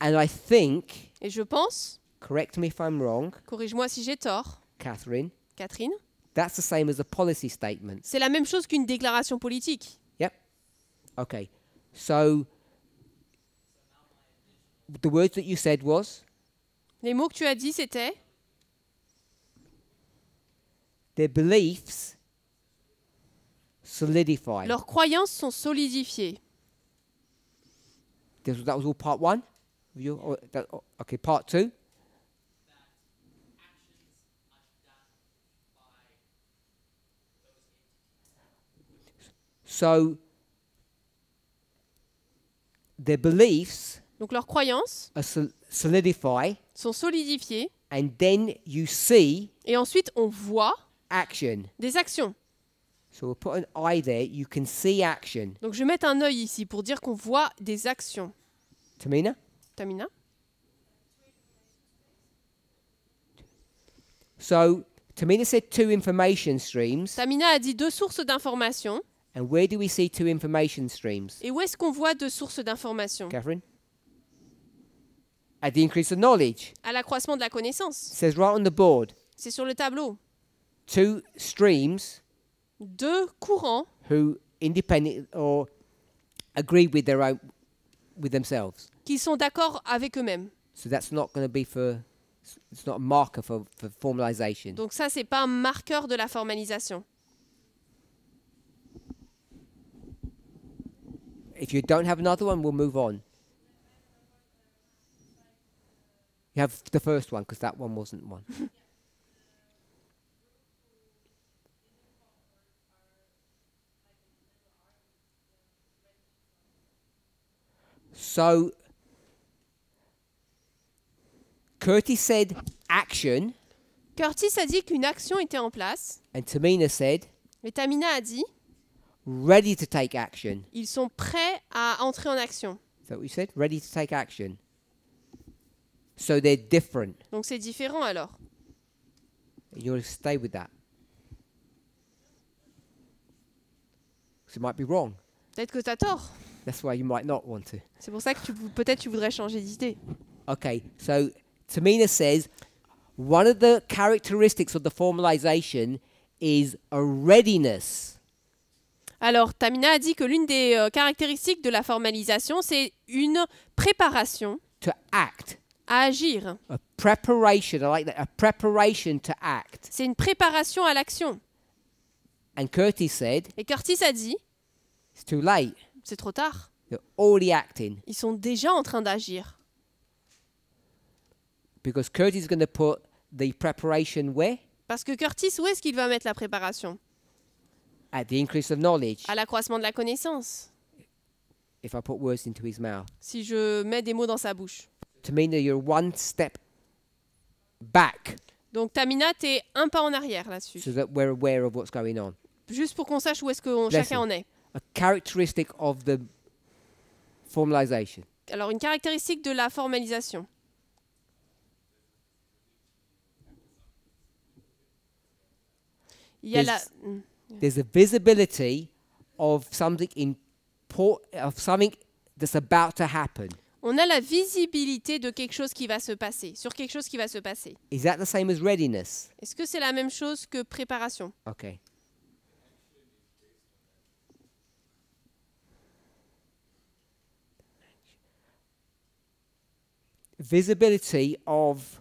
And I think. Et je pense. Correct me if I'm wrong. Corrige-moi si j'ai tort. Catherine. Catherine. That's the same as a policy statement. C'est la même chose qu'une déclaration politique. Yep. Okay. So the words that you said was. Les mots que tu as dit c'était. Their beliefs solidified. Leurs croyances sont solidifiées. This, that was all part one. You, oh, that, oh, okay, part two. So, their beliefs Donc leurs croyances sol sont solidifiées. And then you see, et ensuite on voit Action. Des actions. So we'll put an eye there. You can see action. Donc je vais un œil ici pour dire qu'on voit des actions. Tamina? Tamina? So Tamina said two information streams. Tamina a dit deux sources d'information. And where do we see two information streams? Et où est-ce qu'on voit deux sources d'information? Catherine? At the increase of knowledge. À l'accroissement de la connaissance. It says right on the board. C'est sur le tableau. two streams deux courants who independent or agree with their own with themselves. qui sont d'accord avec eux-mêmes. So that's not going to be for it's not a marker for, for formalization. Donc ça c'est pas un marqueur de la formalisation. If you don't have another one, we'll move on. You have the first one because that one wasn't one. So Curtis said action. Curtis a dit qu'une action était en place. And Tamina said. Et Tamina a dit. Ready to take action. Ils sont prêts à entrer en action. So you said ready to take action. So they're different. Donc c'est différent alors. And you'll stay with that. It might be wrong. Peut-être que t'as tort. That's why you might not want to. C'est pour ça que peut-être tu voudrais changer d'idée. Okay, so Tamina says one of the characteristics of the formalization is a readiness. Alors, Tamina a dit que l'une des euh, caractéristiques de la formalisation, c'est une préparation to act. à agir. A preparation, I like that. A preparation to act. C'est une préparation à l'action. And Curtis said, Et Curtis a dit, It's too late. C'est trop tard. Ils sont déjà en train d'agir. Because Curtis is put the preparation where? Parce que Curtis, où est-ce qu'il va mettre la préparation? the increase of knowledge. À l'accroissement de la connaissance. If I put words into his mouth. Si je mets des mots dans sa bouche. you're one step back. Donc Tamina, es un pas en arrière là-dessus. Juste pour qu'on sache où est-ce que chacun en est a characteristic of the formalization. Alors une caractéristique de la formalisation. Il y a la... Mm. there's a visibility of something important of something that's about to happen. On a la visibilité de quelque chose qui va se passer, sur quelque chose qui va se passer. Is that the same as readiness? Est-ce que c'est la même chose que préparation? Okay. visibility of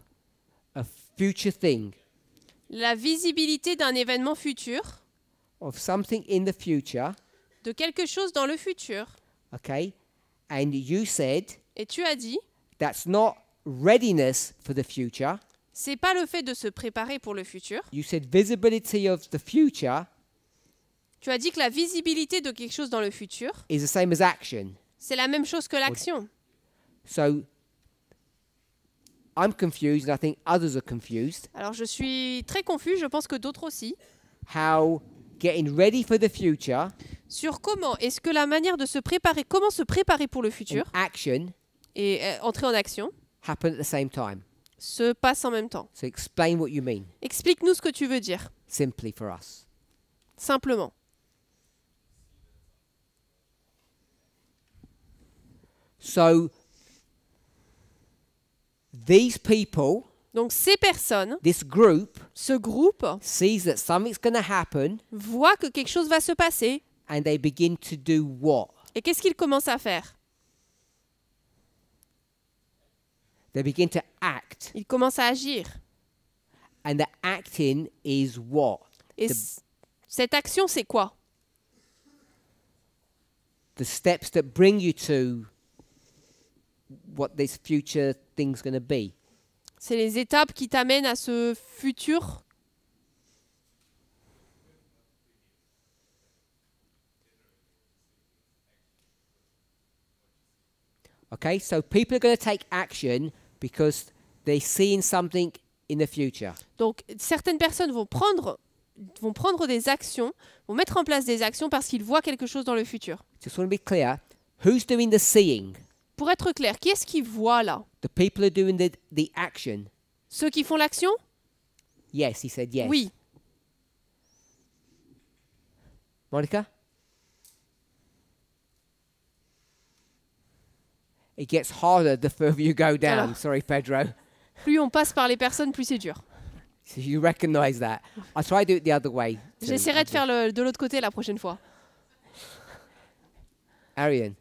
a future thing. La visibilité d'un événement futur. Of something in the future. De quelque chose dans le futur. Okay? And you said. Et tu as dit. That's not readiness for the future. C'est pas le fait de se préparer pour le futur. You said visibility of the future. Tu as dit que la visibilité de quelque chose dans le futur. Is the same as action. C'est la même chose que l'action. So alors je suis très confus, je pense que d'autres aussi. How getting ready for the future. Sur comment est-ce que la manière de se préparer, comment se préparer pour le futur. Action. Et euh, entrer en action. at the same time. Se passe en même temps. explain what you mean. Explique-nous ce que tu veux dire. Simply for us. Simplement. So These people, donc ces personnes, this group, ce groupe, sees that something's going to happen, voit que quelque chose va se passer, and they begin to do what? Et qu'est-ce qu'ils commencent à faire? They begin to act. Ils commencent à agir. And the acting is what? Et the, cette action, c'est quoi? The steps that bring you to what this future thing's gonna be. C'est les étapes qui t'amènent à ce futur. Okay, so people are going to take action because they're seeing something in the future. Donc certaines personnes vont prendre vont prendre des actions, vont mettre en place des actions parce qu'ils voient quelque chose dans le futur. Just want to be clear, who's doing the seeing? Pour être clair, qui est-ce qui voit là? The people are doing the, the action. Ceux qui font l'action? Yes, he said yes. Oui. Monica? It gets harder the further you go down. Sorry, Pedro. Plus on passe par les personnes, plus c'est dur. So you recognize that. I'll try to do it the other way. J'essaierai de faire le, de l'autre côté la prochaine fois. Ariane.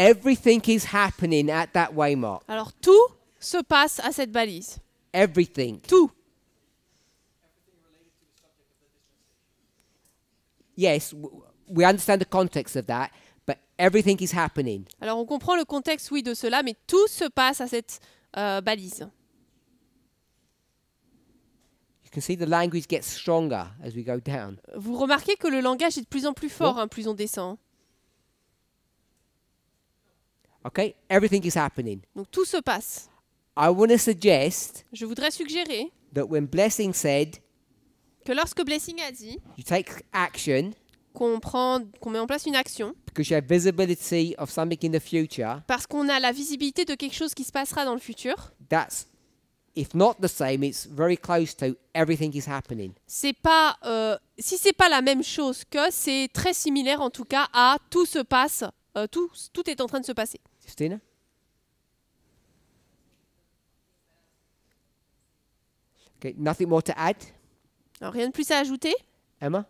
Everything is happening at that waymark. Alors tout se passe à cette balise. Everything. Tout. Yes, we understand the context of that, but everything is happening. Alors on comprend le contexte oui de cela, mais tout se passe à cette euh, balise. You can see the language gets stronger as we go down. Vous remarquez que le langage est de plus en plus fort oh. hein, plus on descend. Everything is happening. Donc tout se passe. I want to suggest Je voudrais suggérer que lorsque Blessing a dit take action qu'on met en place une action parce qu'on a la visibilité de quelque chose qui se passera dans le futur. that's if not the same, it's very close to everything is happening. C'est pas, euh, si c'est pas la même chose que, c'est très similaire en tout cas à tout se passe, euh, tout, tout est en train de se passer. Christina? Okay, nothing more to add? Alors, rien de plus à ajouter? Emma?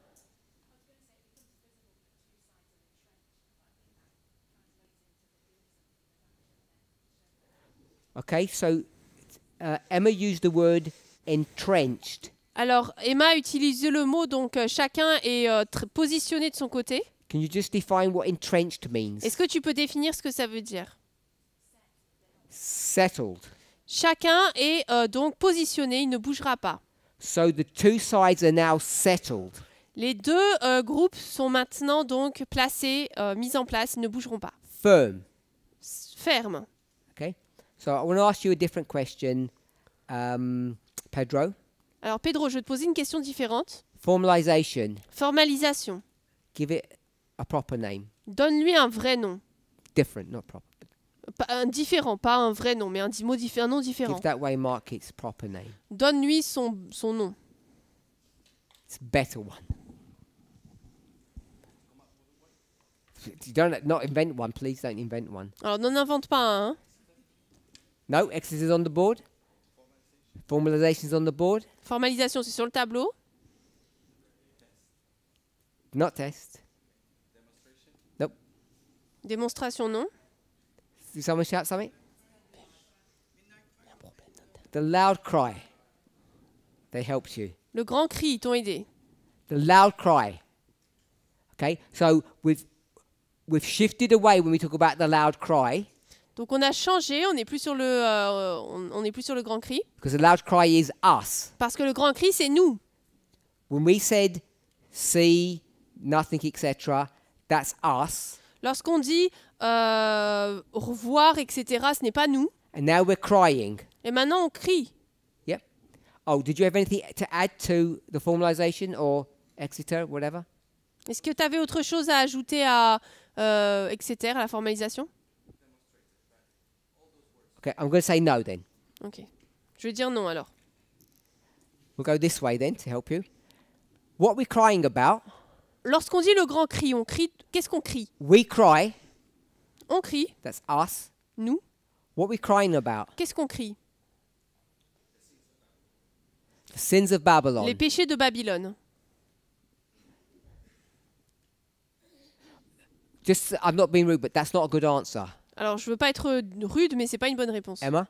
Okay, so uh, Emma used the word entrenched. Alors, Emma utilise le mot, donc euh, chacun est euh, positionné de son côté. Est-ce que tu peux définir ce que ça veut dire? Settled. Chacun est euh, donc positionné, il ne bougera pas. So the two sides are now settled. Les deux euh, groupes sont maintenant donc placés, euh, mis en place, ils ne bougeront pas. Firm. ferme. Okay. So I want to ask you a different question, um, Pedro. Alors Pedro, je vais te poser une question différente. Formalisation. Formalisation. Give it a proper name. Donne-lui un vrai nom. Different, not proper. Pas, un différent, pas un vrai nom, mais un mot diffé un nom différent. Give that way Mark its proper name. Donne-lui son, son nom. It's better one. don't not invent one, please don't invent one. Alors n'en invente pas un. Hein? No, X is on the board. Formalization is on the board. Formalisation, c'est sur le tableau. Not test. Démonstration, non Did someone shout something? The loud cry. They helped you. Le grand cri, ils t'ont aidé. The loud cry. Okay, so we've, we've shifted away when we talk about the loud cry. Donc on a changé, on n'est plus sur le, euh, on, on est plus sur le grand cri. Because the loud cry is us. Parce que le grand cri c'est nous. When we said see nothing etc, that's us. Lorsqu'on dit euh, au revoir, etc., ce n'est pas nous. And now we're crying. Et maintenant, on crie. Yep. Oh, did you have anything to add to the formalization or Exeter, whatever? Est-ce que tu avais autre chose à ajouter à euh, Exeter, à la formalisation? Okay, I'm going to say no then. Okay. Je vais dire non alors. We'll go this way then to help you. What we're crying about Lorsqu'on dit le grand cri, on crie. Qu'est-ce qu'on crie We cry. On crie. That's us. Nous. What we crying about? Qu'est-ce qu'on crie The sins of Babylon. Les péchés de Babylone. Just, I'm not being rude, but that's not a good answer. Alors, je veux pas être rude, mais c'est pas une bonne réponse. Emma.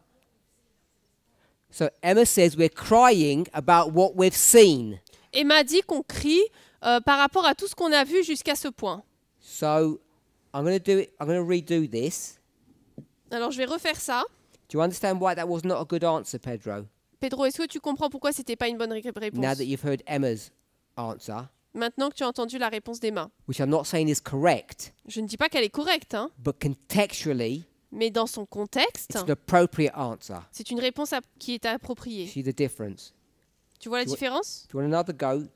So Emma says we're crying about what we've seen. Emma dit qu'on crie euh, par rapport à tout ce qu'on a vu jusqu'à ce point. So, I'm going to do it, I'm going to redo this. Alors je vais refaire ça. Do you understand why that was not a good answer, Pedro? Pedro, est-ce que tu comprends pourquoi c'était pas une bonne réponse Now that you've heard Emma's answer, Maintenant que tu as entendu la réponse d'Emma. which I'm not saying is correct, Je ne dis pas qu'elle est correcte, hein, but contextually, mais dans son contexte, it's an appropriate answer. c'est une réponse qui est appropriée. See the difference. Tu vois la Tu différence Do you want another go?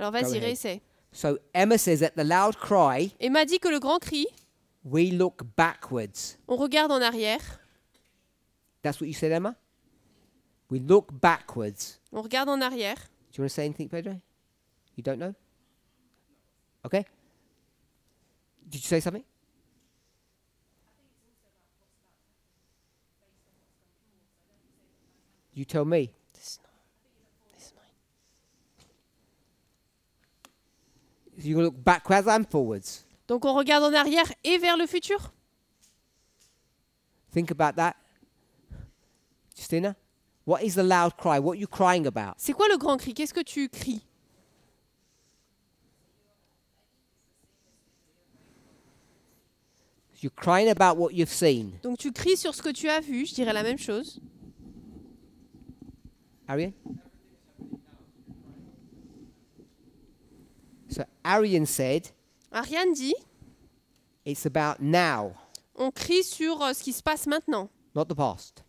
Alors vas-y, réessaie. So Emma says that the loud cry. Emma dit que le grand cri. We look backwards. On regarde en arrière. That's what you said, Emma. We look backwards. On regarde en arrière. Do you want to say anything, Pedro? You don't know? Okay. Did you say something? You tell me. You look backwards and forwards. Donc on regarde en arrière et vers le futur. Think about that. Justina, what is the loud cry? What are you crying about? C'est quoi le grand cri Qu'est-ce que tu cries You're crying about what you've seen. Donc tu cries sur ce que tu as vu, je dirais la même chose. you? So Ariane said, Ariane dit, It's about now, on crie sur euh, ce qui se passe maintenant, not the past.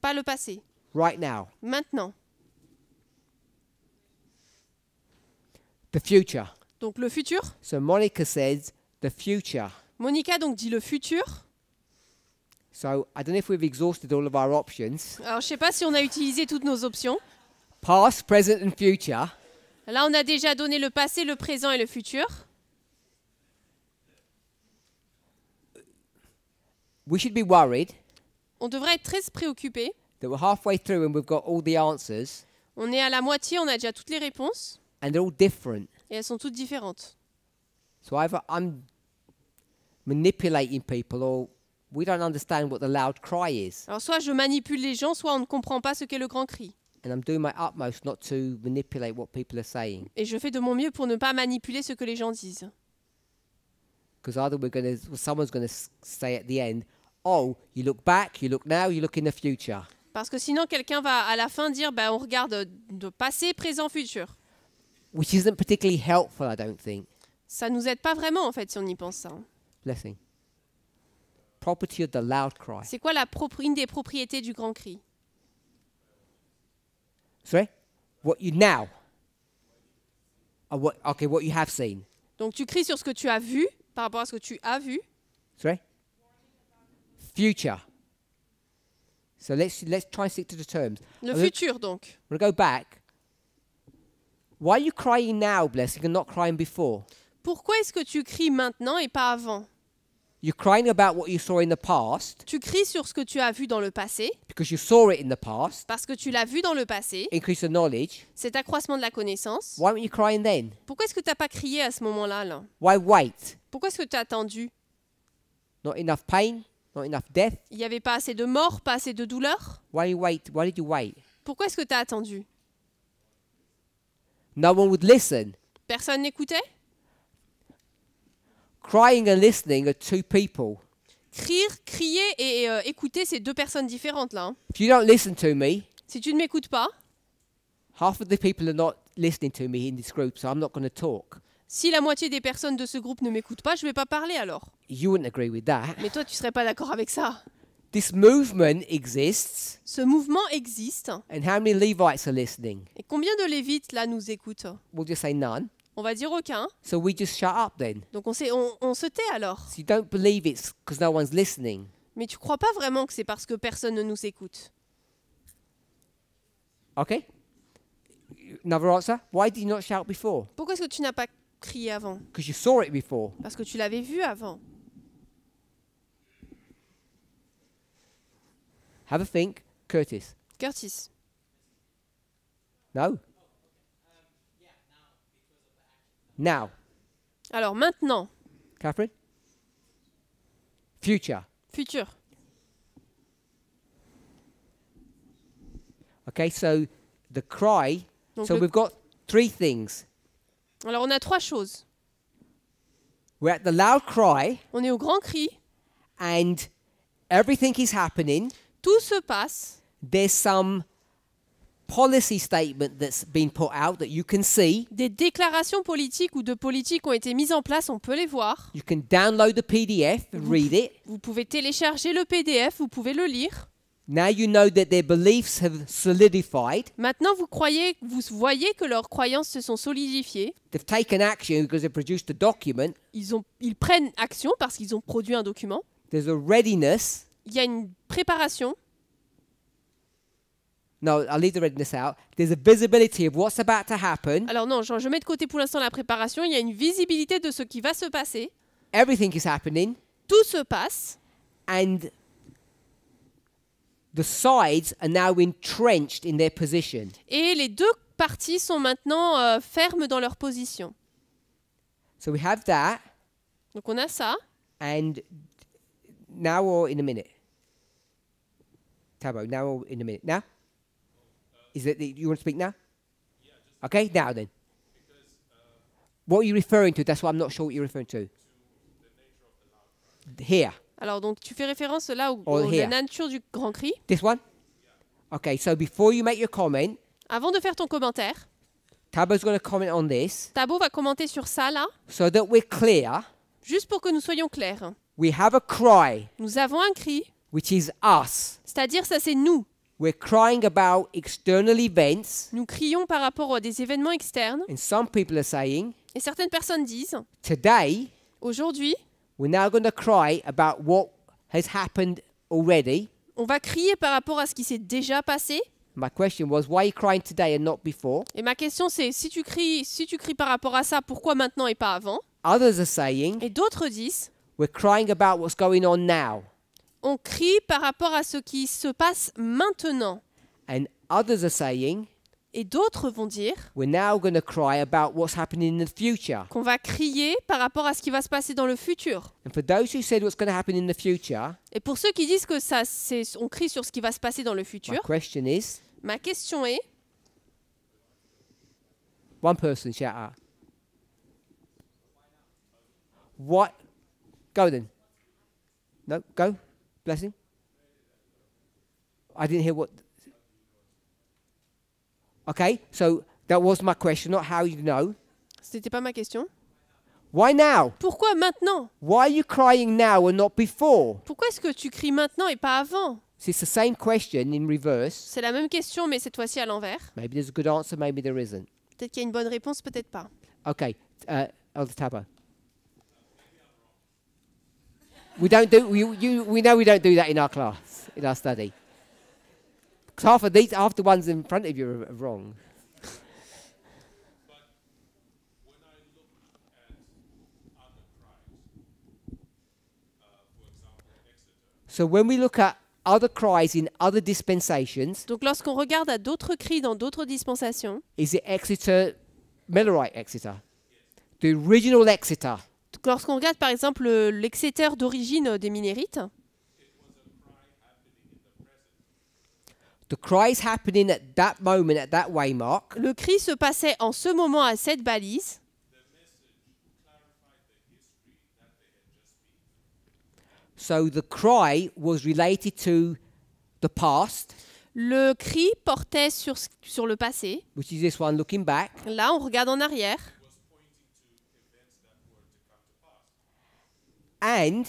pas le passé, Right now, maintenant. the future. Donc le futur. So Monica says the future. Monica donc dit le futur. So I don't know if we've exhausted all of our options. Alors je sais pas si on a utilisé toutes nos options. Past, present, and future. Là, on a déjà donné le passé, le présent et le futur. We should be worried. On devrait être très préoccupé. That we're halfway through and we've got all the answers. On est à la moitié, on a déjà toutes les réponses. And they're all different. Et elles sont toutes différentes. So either I'm manipulating people or we don't understand what the loud cry is. Alors soit je manipule les gens, soit on ne comprend pas ce qu'est le grand cri and I'm doing my utmost not to manipulate what people are saying. Et je fais de mon mieux pour ne pas manipuler ce que les gens disent. Because either we're going to, someone's going to say at the end, oh, you look back, you look now, you look in the future. Parce que sinon, quelqu'un va à la fin dire, ben, on regarde euh, de passé, présent, futur. Which isn't particularly helpful, I don't think. Ça nous aide pas vraiment, en fait, si on y pense ça. Hein. Blessing. Property of the loud cry. C'est quoi la une des propriétés du grand cri? Sorry? What you now. what, okay, what you have seen. Donc tu cries sur ce que tu as vu par rapport à ce que tu as vu. Sorry? Future. So let's, let's try and stick to the terms. Le futur gonna, donc. We'll go back. Why are you crying now, blessing, and not crying before? Pourquoi est-ce que tu cries maintenant et pas avant? Tu cries sur ce que tu as vu dans le passé. Parce que tu l'as vu dans le passé. Increase knowledge. Cet accroissement de la connaissance. Pourquoi est-ce que tu n'as pas crié à ce moment-là là? Pourquoi est-ce que tu as attendu? Il n'y avait pas assez de morts, pas assez de douleur. Pourquoi est-ce que tu as attendu? Personne n'écoutait. Crying and listening are two people. Crier, crier et euh, écouter, c'est deux personnes différentes là. Hein. If you don't listen to me, Si tu ne m'écoutes pas, half of the people are not listening to me in this group, so I'm not going to talk. si la moitié des personnes de ce groupe ne m'écoutent pas, je vais pas parler alors. You wouldn't agree with that. Mais toi, tu serais pas d'accord avec ça. This movement exists, Ce mouvement existe. and how many Levites are listening? Et combien de Lévites là nous écoutent We'll just say none. On va dire aucun. So we just shut up then. Donc on, on, on se tait alors. So you don't believe it's because no one's listening. Mais tu crois pas vraiment que c'est parce que personne ne nous écoute. Okay. Another answer. Why did you not shout before? Pourquoi est-ce que tu n'as pas crié avant? Because you saw it before. Parce que tu l'avais vu avant. Have a think, Curtis. Curtis. No. Now. Alors maintenant. Catherine. Future. Future. Okay, so the cry. Donc so le... we've got three things. Alors on a trois choses. We're at the loud cry. On est au grand cri. And everything is happening. Tout se passe. There's some policy statement that's been put out that you can see. Des déclarations politiques ou de politique ont été mises en place, on peut les voir. You can download the PDF and read it. Vous pouvez télécharger le PDF, vous pouvez le lire. Now you know that their beliefs have solidified. Maintenant vous croyez vous voyez que leurs croyances se sont solidifiées. They've taken action because they produced a document. Ils ont ils prennent action parce qu'ils ont produit un document. There's a readiness. Il y a une préparation. Now, I'll leave the readiness out. There's a visibility of what's about to happen. Alors non, je, je mets de côté pour l'instant la préparation. Il y a une visibilité de ce qui va se passer. Everything is happening. Tout se passe. And the sides are now entrenched in their position. Et les deux parties sont maintenant euh, fermes dans leur position. So we have that. Donc on a ça. And now or in a minute. Tabo, now or in a minute. Now. Is it you want to speak now? Yeah, okay, now then. Because, uh, what are you referring to? That's what I'm not sure what you're referring to. to here. Alors donc tu fais référence là au, la nature du grand cri. This one. Yeah. Okay, so before you make your comment. Avant de faire ton commentaire. Tabo's going to comment on this. Tabo va commenter sur ça là. So that we're clear. Juste pour que nous soyons clairs. We have a cry. Nous avons un cri. Which is us. C'est-à-dire ça c'est nous. We're crying about external events. Nous crions par rapport à des événements externes. And some people are saying, Et certaines personnes disent, today, aujourd'hui, we're now going to cry about what has happened already. On va crier par rapport à ce qui s'est déjà passé. My question was, why are you crying today and not before? Et ma question c'est, si tu cries, si tu cries par rapport à ça, pourquoi maintenant et pas avant? Others are saying, Et d'autres disent, we're crying about what's going on now. on crie par rapport à ce qui se passe maintenant. et d'autres vont dire qu'on va crier par rapport à ce qui va se passer dans le futur. et pour ceux qui disent que ça, on crie sur ce qui va se passer dans le futur, question ma question est one person shout out. What? Go then. No, go. Blessing? I didn't hear what. Okay, so that was my question, not how you know. C'était pas ma question. Why now? Pourquoi maintenant? Why are you crying now and not before? Pourquoi est-ce que tu cries maintenant et pas avant? It's the same question in reverse. C'est la même question, mais cette fois-ci à l'envers. Maybe there's a good answer, maybe there isn't. Peut-être qu'il y a une bonne réponse, peut-être pas. Okay, uh, Elder Taba. We don't do we, you, we know we don't do that in our class, in our study. Because half of these, half the ones in front of you are, wrong. So when we look at other cries in other dispensations, donc lorsqu'on regarde à d'autres cris dans d'autres dispensations, is it Exeter, Millerite Exeter, the original Exeter? Lorsqu'on regarde par exemple l'excéter d'origine des minérites, le cri se passait en ce moment à cette balise. Le cri portait sur, sur le passé. Là, on regarde en arrière. And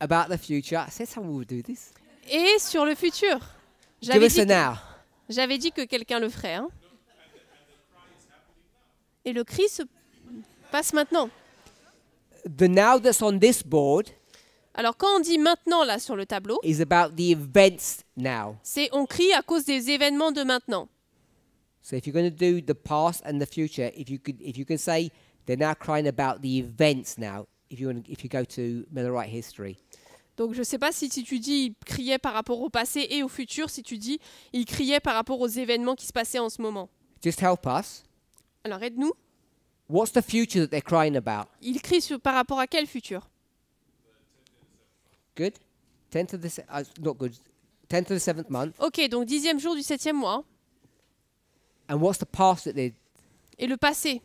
about the future. do this. Et sur le futur. J'avais dit, que, dit que quelqu'un le ferait. Hein. Et le cri se passe maintenant. The now that's on this board. Alors quand on dit maintenant là sur le tableau, C'est on crie à cause des événements de maintenant. So if you're going to do the past and the future, if you could if you can say they're now crying about the events now if you, if you go to Millerite history. Donc je ne sais pas si, si, tu dis il criait par rapport au passé et au futur, si tu dis il criait par rapport aux événements qui se passaient en ce moment. Just help us. Alors aide-nous. What's the future that they're crying about? Il crie sur, par rapport à quel futur? Good. 10 to the uh, not good. 10 of the seventh month. Ok, donc dixième jour du septième mois. And what's the past that they... Et le passé.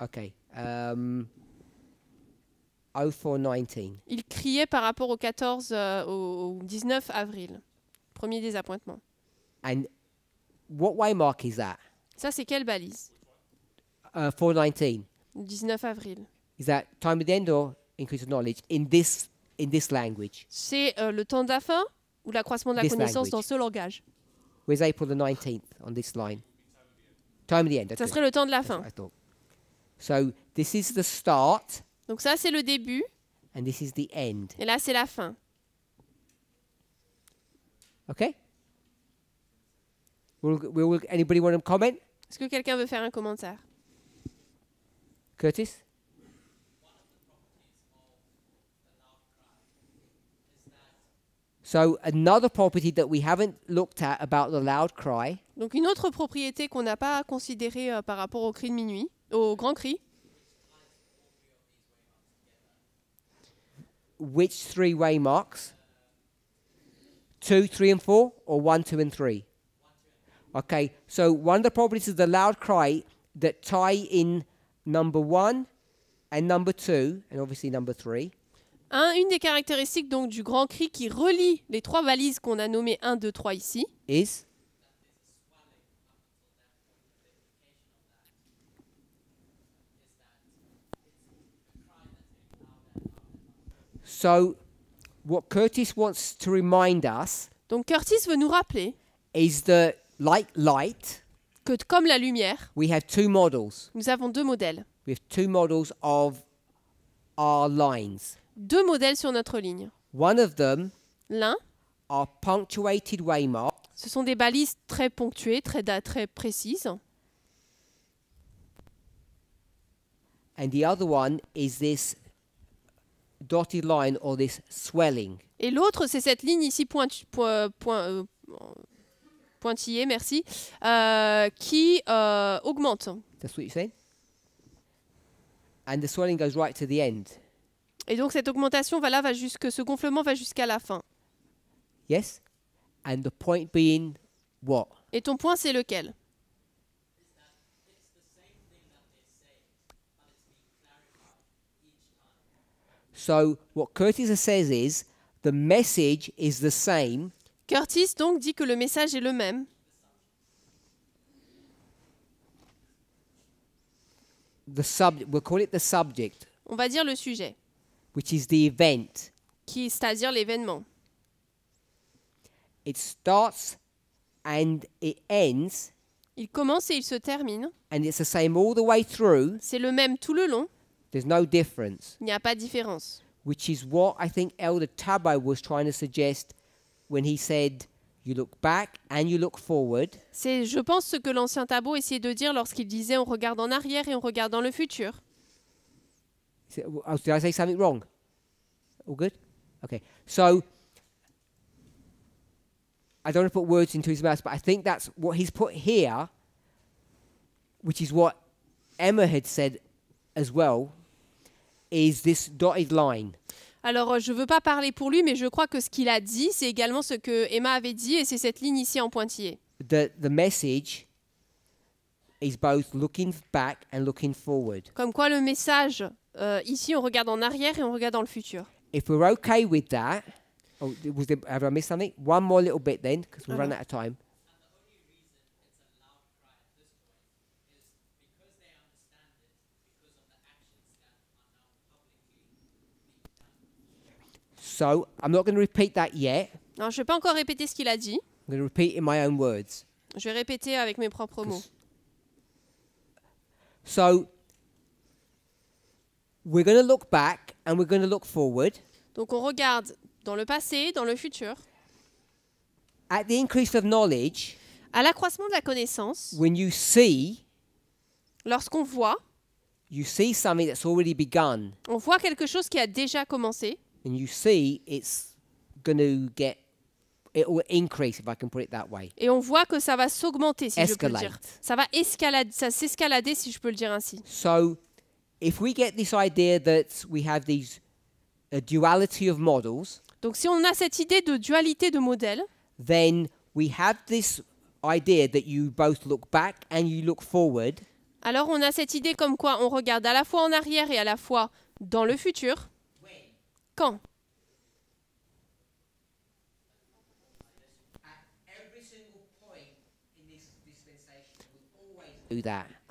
Okay. Um, 0419. Il criait par rapport au 14 euh, au 19 avril, premier désappointement. And what mark is that? Ça c'est quelle balise? Uh, 419. 19 avril. Is that time of the end or increase of knowledge in this in this language? C'est euh, le temps de la fin ou l'accroissement de la this connaissance language. dans ce langage. Where's April the 19th on this line? Time of the end. Ça serait le temps de la fin. I thought. So this is the start. Donc ça c'est le début. And this is the end. Et là c'est la fin. Okay? Will, will, will anybody want to comment? Est-ce que quelqu'un veut faire un commentaire? Curtis? So another property that we haven't looked at about the loud cry. Donc une autre propriété qu'on n'a pas considérée euh, par rapport au cri de minuit au grand cri. Which three-way marks? Two, three, and four, or one, two, and three? Okay, so one of the properties of the loud cry that tie in number one and number two, and obviously number three. Un, une des caractéristiques donc du grand cri qui relie les trois valises qu'on a nommées 1, 2, 3 ici. Is So, what Curtis wants to remind us Donc Curtis veut nous rappeler is the like light, que comme la lumière, we have two models. nous avons deux modèles. We have two models of our lines. Deux modèles sur notre ligne. One of them L'un, are punctuated waymark ce sont des balises très ponctuées, très, très précises. and the other one is this dotted line or this swelling. Et l'autre, c'est cette ligne ici point, point, euh, pointillée, merci, euh, qui euh, augmente. That's what you say. And the swelling goes right to the end. Et donc cette augmentation va là, va jusque, ce gonflement va jusqu'à la fin. Yes. And the point being what? Et ton point, c'est lequel So what Curtis says is the message is the same. Curtis donc dit que le message est le même. The sub, we'll call it the subject. On va dire le sujet. Which is the event. Qui c'est-à-dire l'événement. It starts and it ends. Il commence et il se termine. And it's the same all the way through. C'est le même tout le long. There's no difference. Il n'y a pas de différence. Which is what I think Elder Tabo was trying to suggest when he said you look back and you look forward. C'est je pense ce que l'ancien Tabo essayait de dire lorsqu'il disait on regarde en arrière et on regarde dans le futur. Oh, did I say something wrong? All good? Okay. So I don't want to put words into his mouth, but I think that's what he's put here, which is what Emma had said as well is this dotted line. Alors, euh, je ne veux pas parler pour lui, mais je crois que ce qu'il a dit, c'est également ce que Emma avait dit, et c'est cette ligne ici en pointillé. The, the message is both looking back and looking forward. Comme quoi le message, euh, ici, on regarde en arrière et on regarde dans le futur. If we're okay with that, oh, was there, have I missed something? One more little bit then, because we're running out of time. Non, je ne vais pas encore répéter ce qu'il a dit. Je vais répéter avec mes propres mots. Donc on regarde dans le passé, dans le futur. à l'accroissement de la connaissance, lorsqu'on voit, on voit quelque chose qui a déjà commencé and you see it's going to get it will increase if I can put it that way. Et on voit que ça va s'augmenter si Escalate. je peux le dire. Ça va escalader, ça s'escalader si je peux le dire ainsi. So if we get this idea that we have these a duality of models. Donc si on a cette idée de dualité de modèles, then we have this idea that you both look back and you look forward. Alors on a cette idée comme quoi on regarde à la fois en arrière et à la fois dans le futur.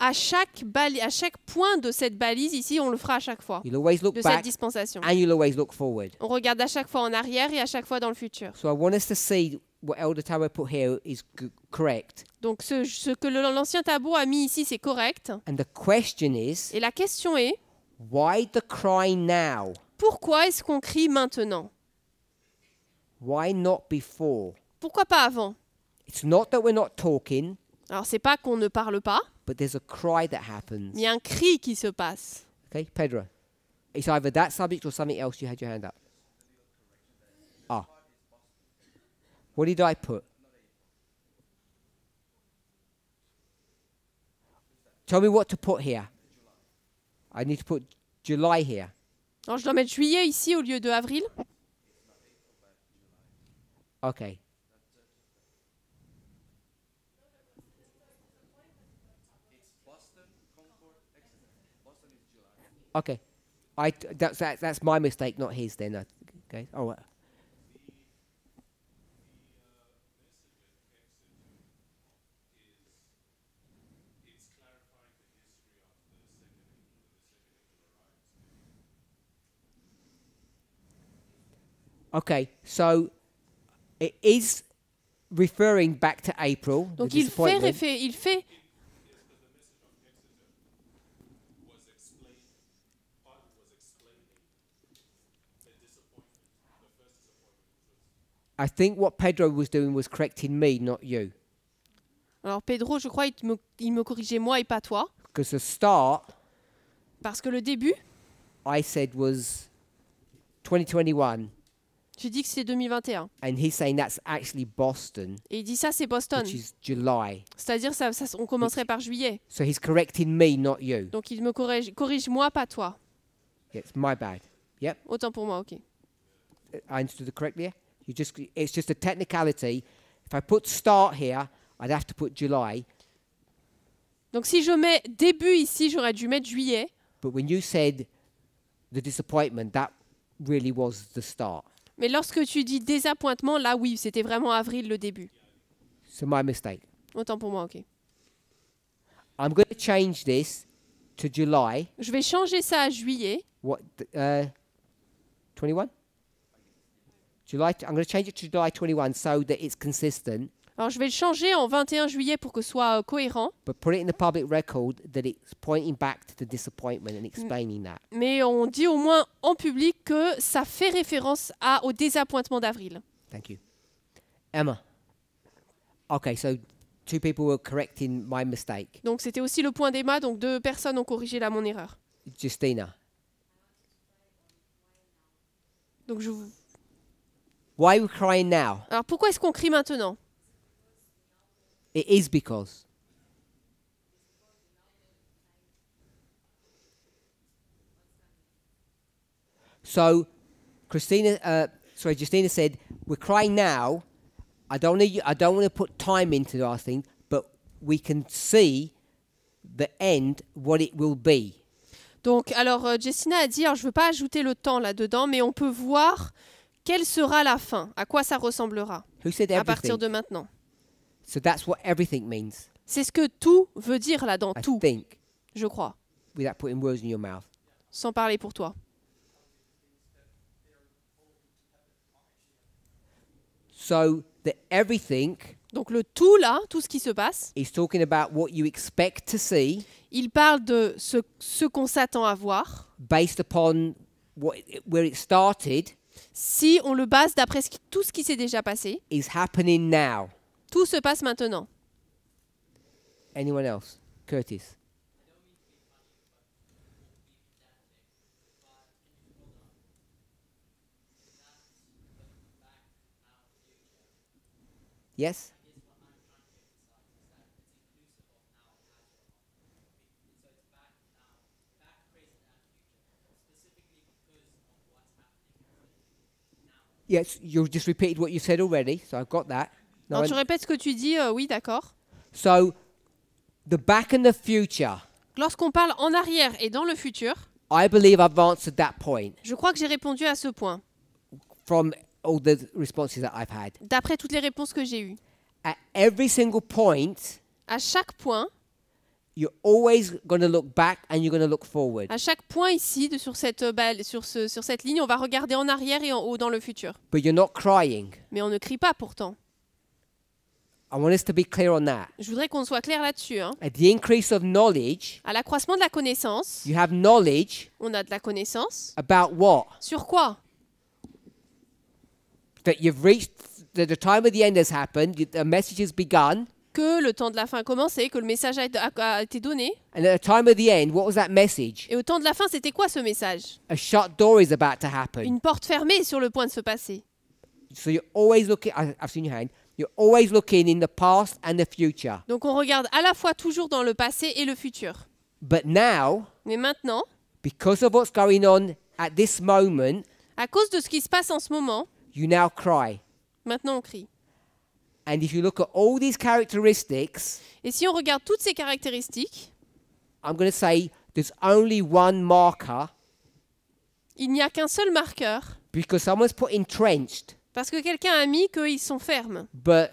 À chaque, à chaque point de cette balise ici, on le fera à chaque fois de cette dispensation. On regarde à chaque fois en arrière et à chaque fois dans le futur. Donc ce, que l'ancien tabou a mis ici, c'est correct. et la question est Pourquoi est-ce qu'on crie maintenant? Why not before? Pourquoi pas avant? It's not that we're not talking. Alors c'est pas qu'on ne parle pas. But there's a cry that happens. Il y a un cri qui se passe. Okay, Pedro. It's either that subject or something else. You had your hand up. Ah. What did I put? Tell me what to put here. I need to put July here. Non, je dois mettre juillet ici au lieu de avril. Ok. OK. I, that's, that's my mistake, not his then. Okay. Oh, Okay, so it is referring back to April. Donc il fait, réfé il fait I think what Pedro was doing was correcting me, not you. Alors Pedro, je crois, il me, il me corrigeait moi et pas toi. Because the start. Parce que le début. I said was 2021. Tu dis que c'est 2021. And he's saying that's actually Boston. Et il dit ça c'est Boston. Which is July. C'est-à-dire ça, on commencerait par juillet. So he's correcting me, not you. Donc il me corrige, corrige moi, pas toi. It's my bad. Yep. Autant pour moi, ok. Uh, I understood it correctly. You just, it's just a technicality. If I put start here, I'd have to put July. Donc si je mets début ici, j'aurais dû mettre juillet. But when you said the disappointment, that really was the start. Mais lorsque tu dis désappointement, là oui, c'était vraiment avril le début. C'est my mistake. Autant pour moi, ok. I'm going to change this to July. Je vais changer ça à juillet. What? Uh, 21. July. I'm going to change it to July 21 so that it's consistent. Alors, je vais le changer en 21 juillet pour que ce soit cohérent. Mais on dit au moins en public que ça fait référence à, au désappointement d'avril. Thank you. Emma. so two people my mistake. Donc, c'était aussi le point d'Emma. Donc, deux personnes ont corrigé là mon erreur. Justina. Donc, je vous... Alors, pourquoi est-ce qu'on crie maintenant? It is because. So, Christina, uh, sorry, Justina said, "We're crying now. I don't want to. I don't want to put time into our thing, but we can see the end, what it will be." Donc, alors, euh, Justina a dit, je ne veux pas ajouter le temps là-dedans, mais on peut voir quelle sera la fin, à quoi ça ressemblera à partir de maintenant. So that's what everything means. C'est ce que tout veut dire là dans tout. Think, je crois. Without putting words in your mouth. Sans parler pour toi. So that everything Donc le tout là, tout ce qui se passe. Is talking about what you expect to see. Il parle de ce, ce qu'on s'attend à voir. Based upon what, where it started. Si on le base d'après tout ce qui s'est déjà passé. Is happening now Tout se passe maintenant. Anyone else? Curtis. Yes? Yes, you just repeated what you said already, so I've got that. Non, tu répètes ce que tu dis, euh, oui, d'accord. So, the back and the future. Lorsqu'on parle en arrière et dans le futur, I believe I've answered that point je crois que j'ai répondu à ce point, from all the responses that I've had. d'après toutes les réponses que j'ai eues. At every single point, À chaque point, you're always going to look back and you're going to look forward. à chaque point ici, de- sur cette, euh, balle- sur, ce- sur cette ligne, on va regarder en arrière et en haut dans le futur. But you're not crying. Mais on ne crie pas pourtant. I want us to be clear on that. Je voudrais qu'on soit clair là-dessus. Hein. At the increase of knowledge, à l'accroissement de la connaissance, you have knowledge on a de la connaissance about what? Sur quoi That you've reached, that the time of the end has happened, the message has begun. Que le temps de la fin a commencé, que le message a, a, a été donné. And at the time of the end, what was that message? Et au temps de la fin, c'était quoi ce message A shut door is about to happen. Une porte fermée est sur le point de se passer. So you're always looking. I've seen your hand. You're always looking in the past and the future. Donc on regarde à la fois toujours dans le passé et le futur. But now, Mais maintenant, because of what's going on at this moment, à cause de ce qui se passe en ce moment, you now cry. Maintenant on crie. And if you look at all these characteristics, et si on regarde toutes ces caractéristiques, I'm going to say there's only one marker. Il n'y a qu'un seul marqueur. Because someone's put entrenched. Parce que quelqu'un a mis qu'ils sont fermes. But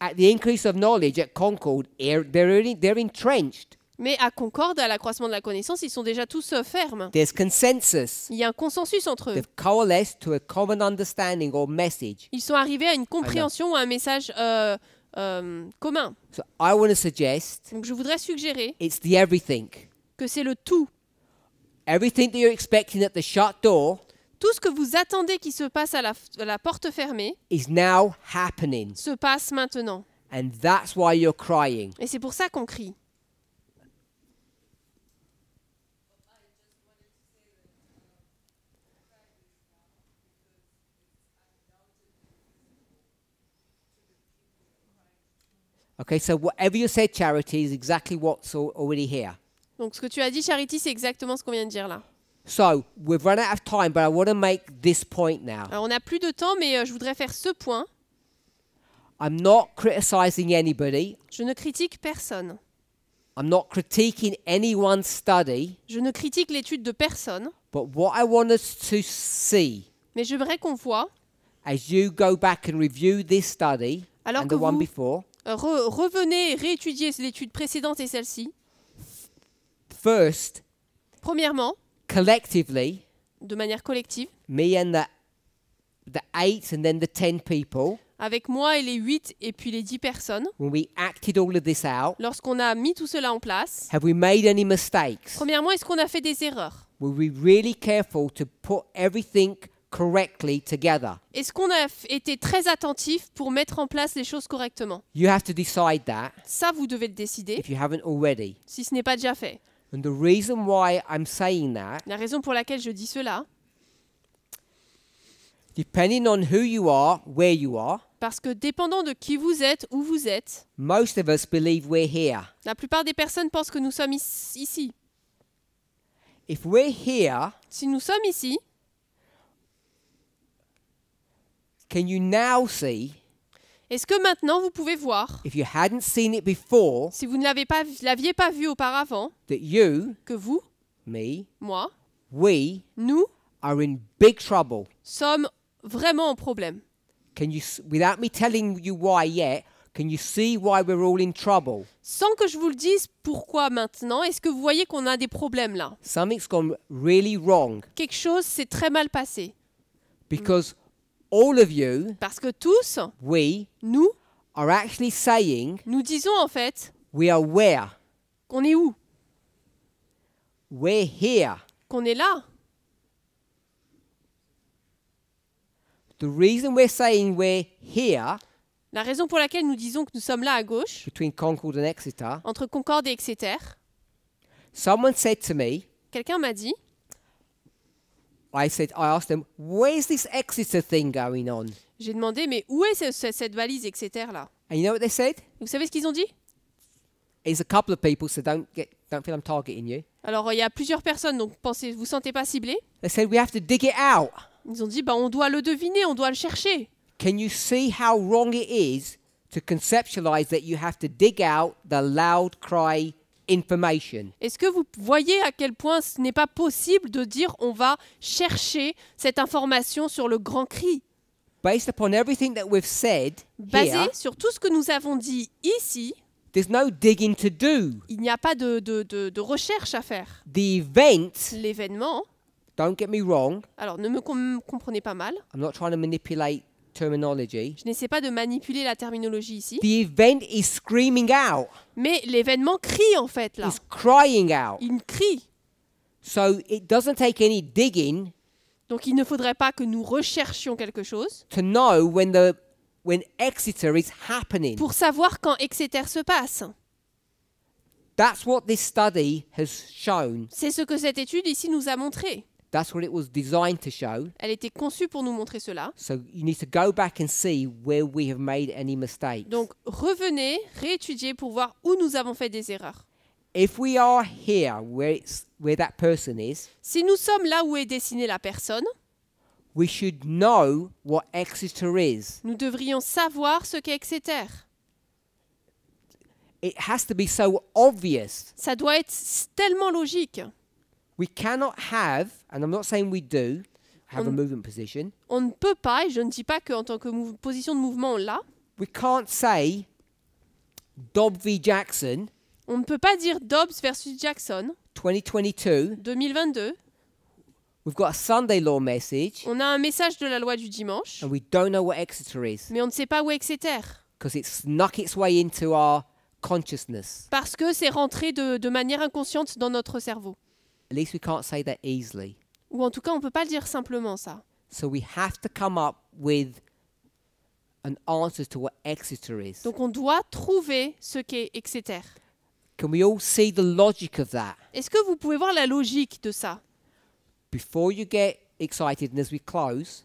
at the increase of knowledge at Concord, they're, they're entrenched. Mais à Concorde, à l'accroissement de la connaissance, ils sont déjà tous euh, fermes. There's consensus. Il y a un consensus entre eux. They've coalesced to a common understanding or message. Ils sont arrivés à une compréhension ou à un message euh, euh, commun. So I want to suggest. Donc je voudrais suggérer. It's the everything. Que c'est le tout. Everything that you're expecting at the shut door. Tout ce que vous attendez qui se passe à la, porte fermée se passe maintenant. Et c'est pour ça qu'on crie. Okay, so whatever you charity, is exactly what's already here. Donc ce que tu as dit, Charity, c'est exactement ce qu'on vient de dire là. So, we've run out of time, but I want to make this point now. Alors, euh, on a plus de temps, mais euh, je voudrais faire ce point. I'm not criticizing anybody. Je ne critique personne. I'm not critiquing anyone's study. Je ne critique l'étude de personne. But what I want us to see, Mais je voudrais qu'on voit, as you go back and review this study alors and the one before, re- revenez réétudier l'étude précédente et celle-ci, first, premièrement, collectively, de manière collective, me and the, the eight and then the ten people, avec moi et les 8 et puis les 10 personnes, we acted all of this out, lorsqu'on a mis tout cela en place, have we made any mistakes? premièrement, est-ce qu'on a fait des erreurs we Were really careful to put everything correctly together? Est-ce qu'on a été très attentif pour mettre en place les choses correctement you have to decide that, Ça, vous devez le décider if you haven't already. si ce n'est pas déjà fait. And the reason why I'm saying that, La raison pour laquelle je dis cela, depending on who you are, where you are, parce que dépendant de qui vous êtes, où vous êtes, most of us believe we're here. la plupart des personnes pensent que nous sommes ici. If we're here, Si nous sommes ici, can you now see Est-ce que maintenant vous pouvez voir, si vous ne pas, l'aviez pas vu auparavant, que vous, moi, nous, trouble. sommes vraiment en problème. Sans que je vous le dise pourquoi maintenant, est-ce que vous voyez qu'on a des problèmes là? Quelque chose s'est très mal passé. Because parce que tous, nous, nous disons en fait, qu'on est où, qu'on est là. la raison pour laquelle nous disons que nous sommes là à gauche, Concord entre Concorde et Exeter, quelqu'un m'a dit, I said, I asked them, where is this Exeter thing going on? J'ai demandé, mais où est ce- ce- cette valise Exeter là And you know what they said? Vous savez ce qu'ils ont dit It's a couple of people, so don't get, don't feel I'm targeting you. Alors, il y a plusieurs personnes, donc pensez, vous sentez pas ciblé They said we have to dig it out. Ils ont dit, bah, on doit le deviner, on doit le chercher. Can you see how wrong it is to conceptualize that you have to dig out the loud cry information. Est-ce que vous voyez à quel point ce n'est pas possible de dire on va chercher cette information sur le grand cri Based everything that we've said Basé sur tout ce que nous avons dit ici, there's no digging to do. il n'y a pas de, recherche à faire. The event, L'événement, don't get me wrong, alors ne me comprenez pas mal, I'm not trying to manipulate je n'essaie pas de manipuler la terminologie ici. The event is screaming out. Mais l'événement crie en fait là. It's crying out. Il crie. So it doesn't take any digging. Donc il ne faudrait pas que nous recherchions quelque chose. To know when the when is happening. Pour savoir quand Exeter se passe. That's what this study has shown. C'est ce que cette étude ici nous a montré. Elle était conçue pour nous montrer cela. Donc revenez, réétudiez pour voir où nous avons fait des erreurs. si nous sommes là où est dessinée la personne, Nous devrions savoir ce qu'est Exeter. Ça doit être tellement logique. We cannot have and I'm not saying we do have on, a movement position. On ne peut pas, et je ne dis pas qu'en tant que position de mouvement, on l'a. We can't say Dobbs v Jackson. On ne peut pas dire Dobbs versus Jackson. 2022. 2022. We've got a Sunday law message. On a un message de la loi du dimanche. And we don't know what Exeter is. Mais on ne sait pas où Exeter. Because it's snuck its way into our consciousness. Parce que c'est rentré de, de manière inconsciente dans notre cerveau. At least we can't say that easily. Ou en tout cas, on ne peut pas le dire simplement ça. Donc on doit trouver ce qu'est Exeter. Est-ce que vous pouvez voir la logique de ça?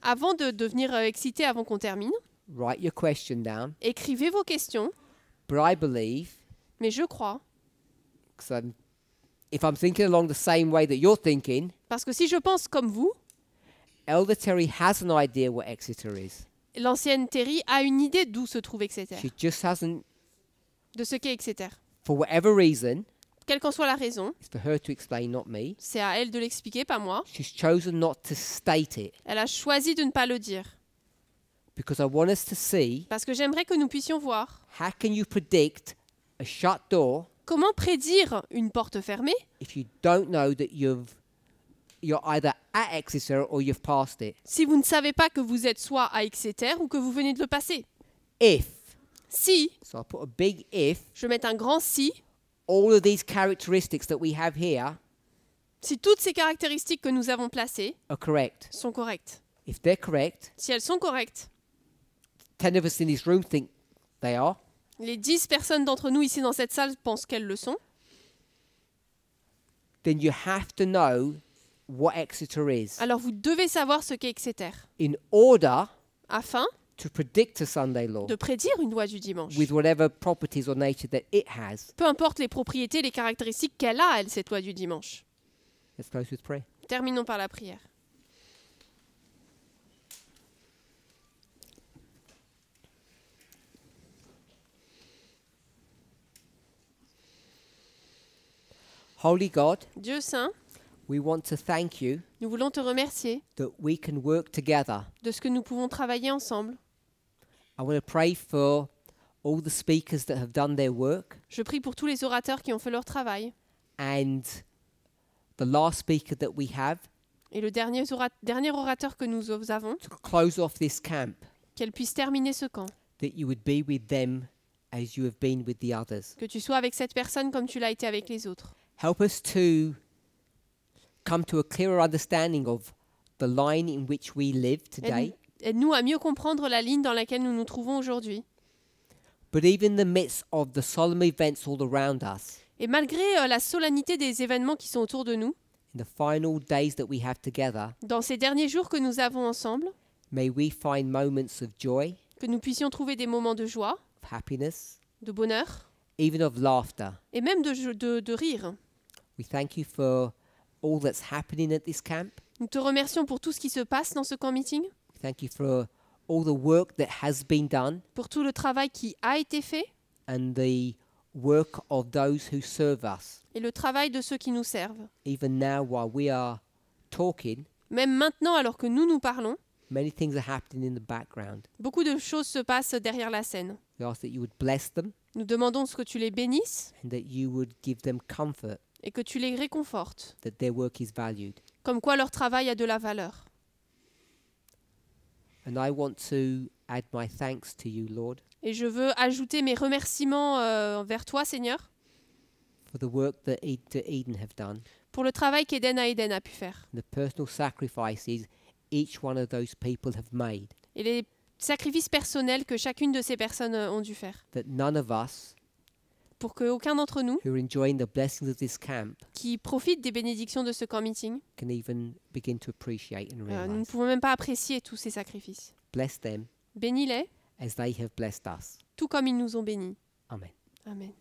Avant de devenir euh, excité avant qu'on termine. Écrivez vos questions. Mais je crois if I'm thinking along the same way that you're thinking, Parce que si je pense comme vous, Elder Terry has an idea where Exeter is. l'ancienne Terry a une idée d'où se trouve Exeter, She just hasn't, de ce qu'est Exeter. for whatever reason, Quelle qu'en soit la raison, it's her to explain, not me. c'est à elle de l'expliquer, pas moi. She's chosen not to state it Elle a choisi de ne pas le dire. because I want us to see Parce que j'aimerais que nous puissions voir how can you predict a shut door Comment prédire une porte fermée Si vous ne savez pas que vous êtes soit à Exeter ou que vous venez de le passer. If. Si. So I put a big if. Je mets un grand si. All these characteristics that we have here. Si toutes ces caractéristiques que nous avons placées correct. sont correctes. If they're correct. Si elles sont correctes. Ten of us in this room think they are. Les dix personnes d'entre nous ici dans cette salle pensent qu'elles le sont. Then you have to know what Exeter is. Alors vous devez savoir ce qu'est Exeter. In order afin to predict Sunday law de prédire une loi du dimanche. With whatever properties or nature that it has. Peu importe les propriétés, les caractéristiques qu'elle a, elle, cette loi du dimanche. Terminons par la prière. Holy God, Dieu saint, nous voulons te remercier de ce que nous pouvons travailler ensemble. Je prie pour tous les orateurs qui ont fait leur travail. Et le dernier, dernier orateur que nous avons, to qu'elle puisse terminer ce camp. Que tu sois avec cette personne comme tu l'as été avec les autres. Aide-nous à mieux comprendre la ligne dans laquelle nous nous trouvons aujourd'hui. Et malgré euh, la solennité des événements qui sont autour de nous, dans ces derniers jours que nous avons ensemble, que nous puissions trouver des moments de joie, de bonheur, et même de, de rire. We thank you for all that's happening at this camp. Nous te remercions pour tout ce qui se passe dans ce camp meeting. We thank you for all the work that has been done pour tout le travail qui a été fait. And the work of those who serve us. Et le travail de ceux qui nous servent. Even now while we are talking. Même maintenant alors que nous nous parlons. Many things are happening in the background. Beaucoup de choses se passent derrière la scène. We ask that you would bless them. Nous demandons ce que tu les bénisses. And that you would give them comfort et que tu les réconfortes. Comme quoi leur travail a de la valeur. Et je veux ajouter mes remerciements euh, envers toi, Seigneur. Pour le travail qu'Eden à Eden a pu faire. Et les sacrifices personnels que chacune de ces personnes euh, ont dû faire. That none of us pour qu'aucun d'entre nous qui profite des bénédictions de ce camp meeting euh, ne pouvons même pas apprécier tous ces sacrifices. Bénis-les tout comme ils nous ont bénis. Amen. Amen.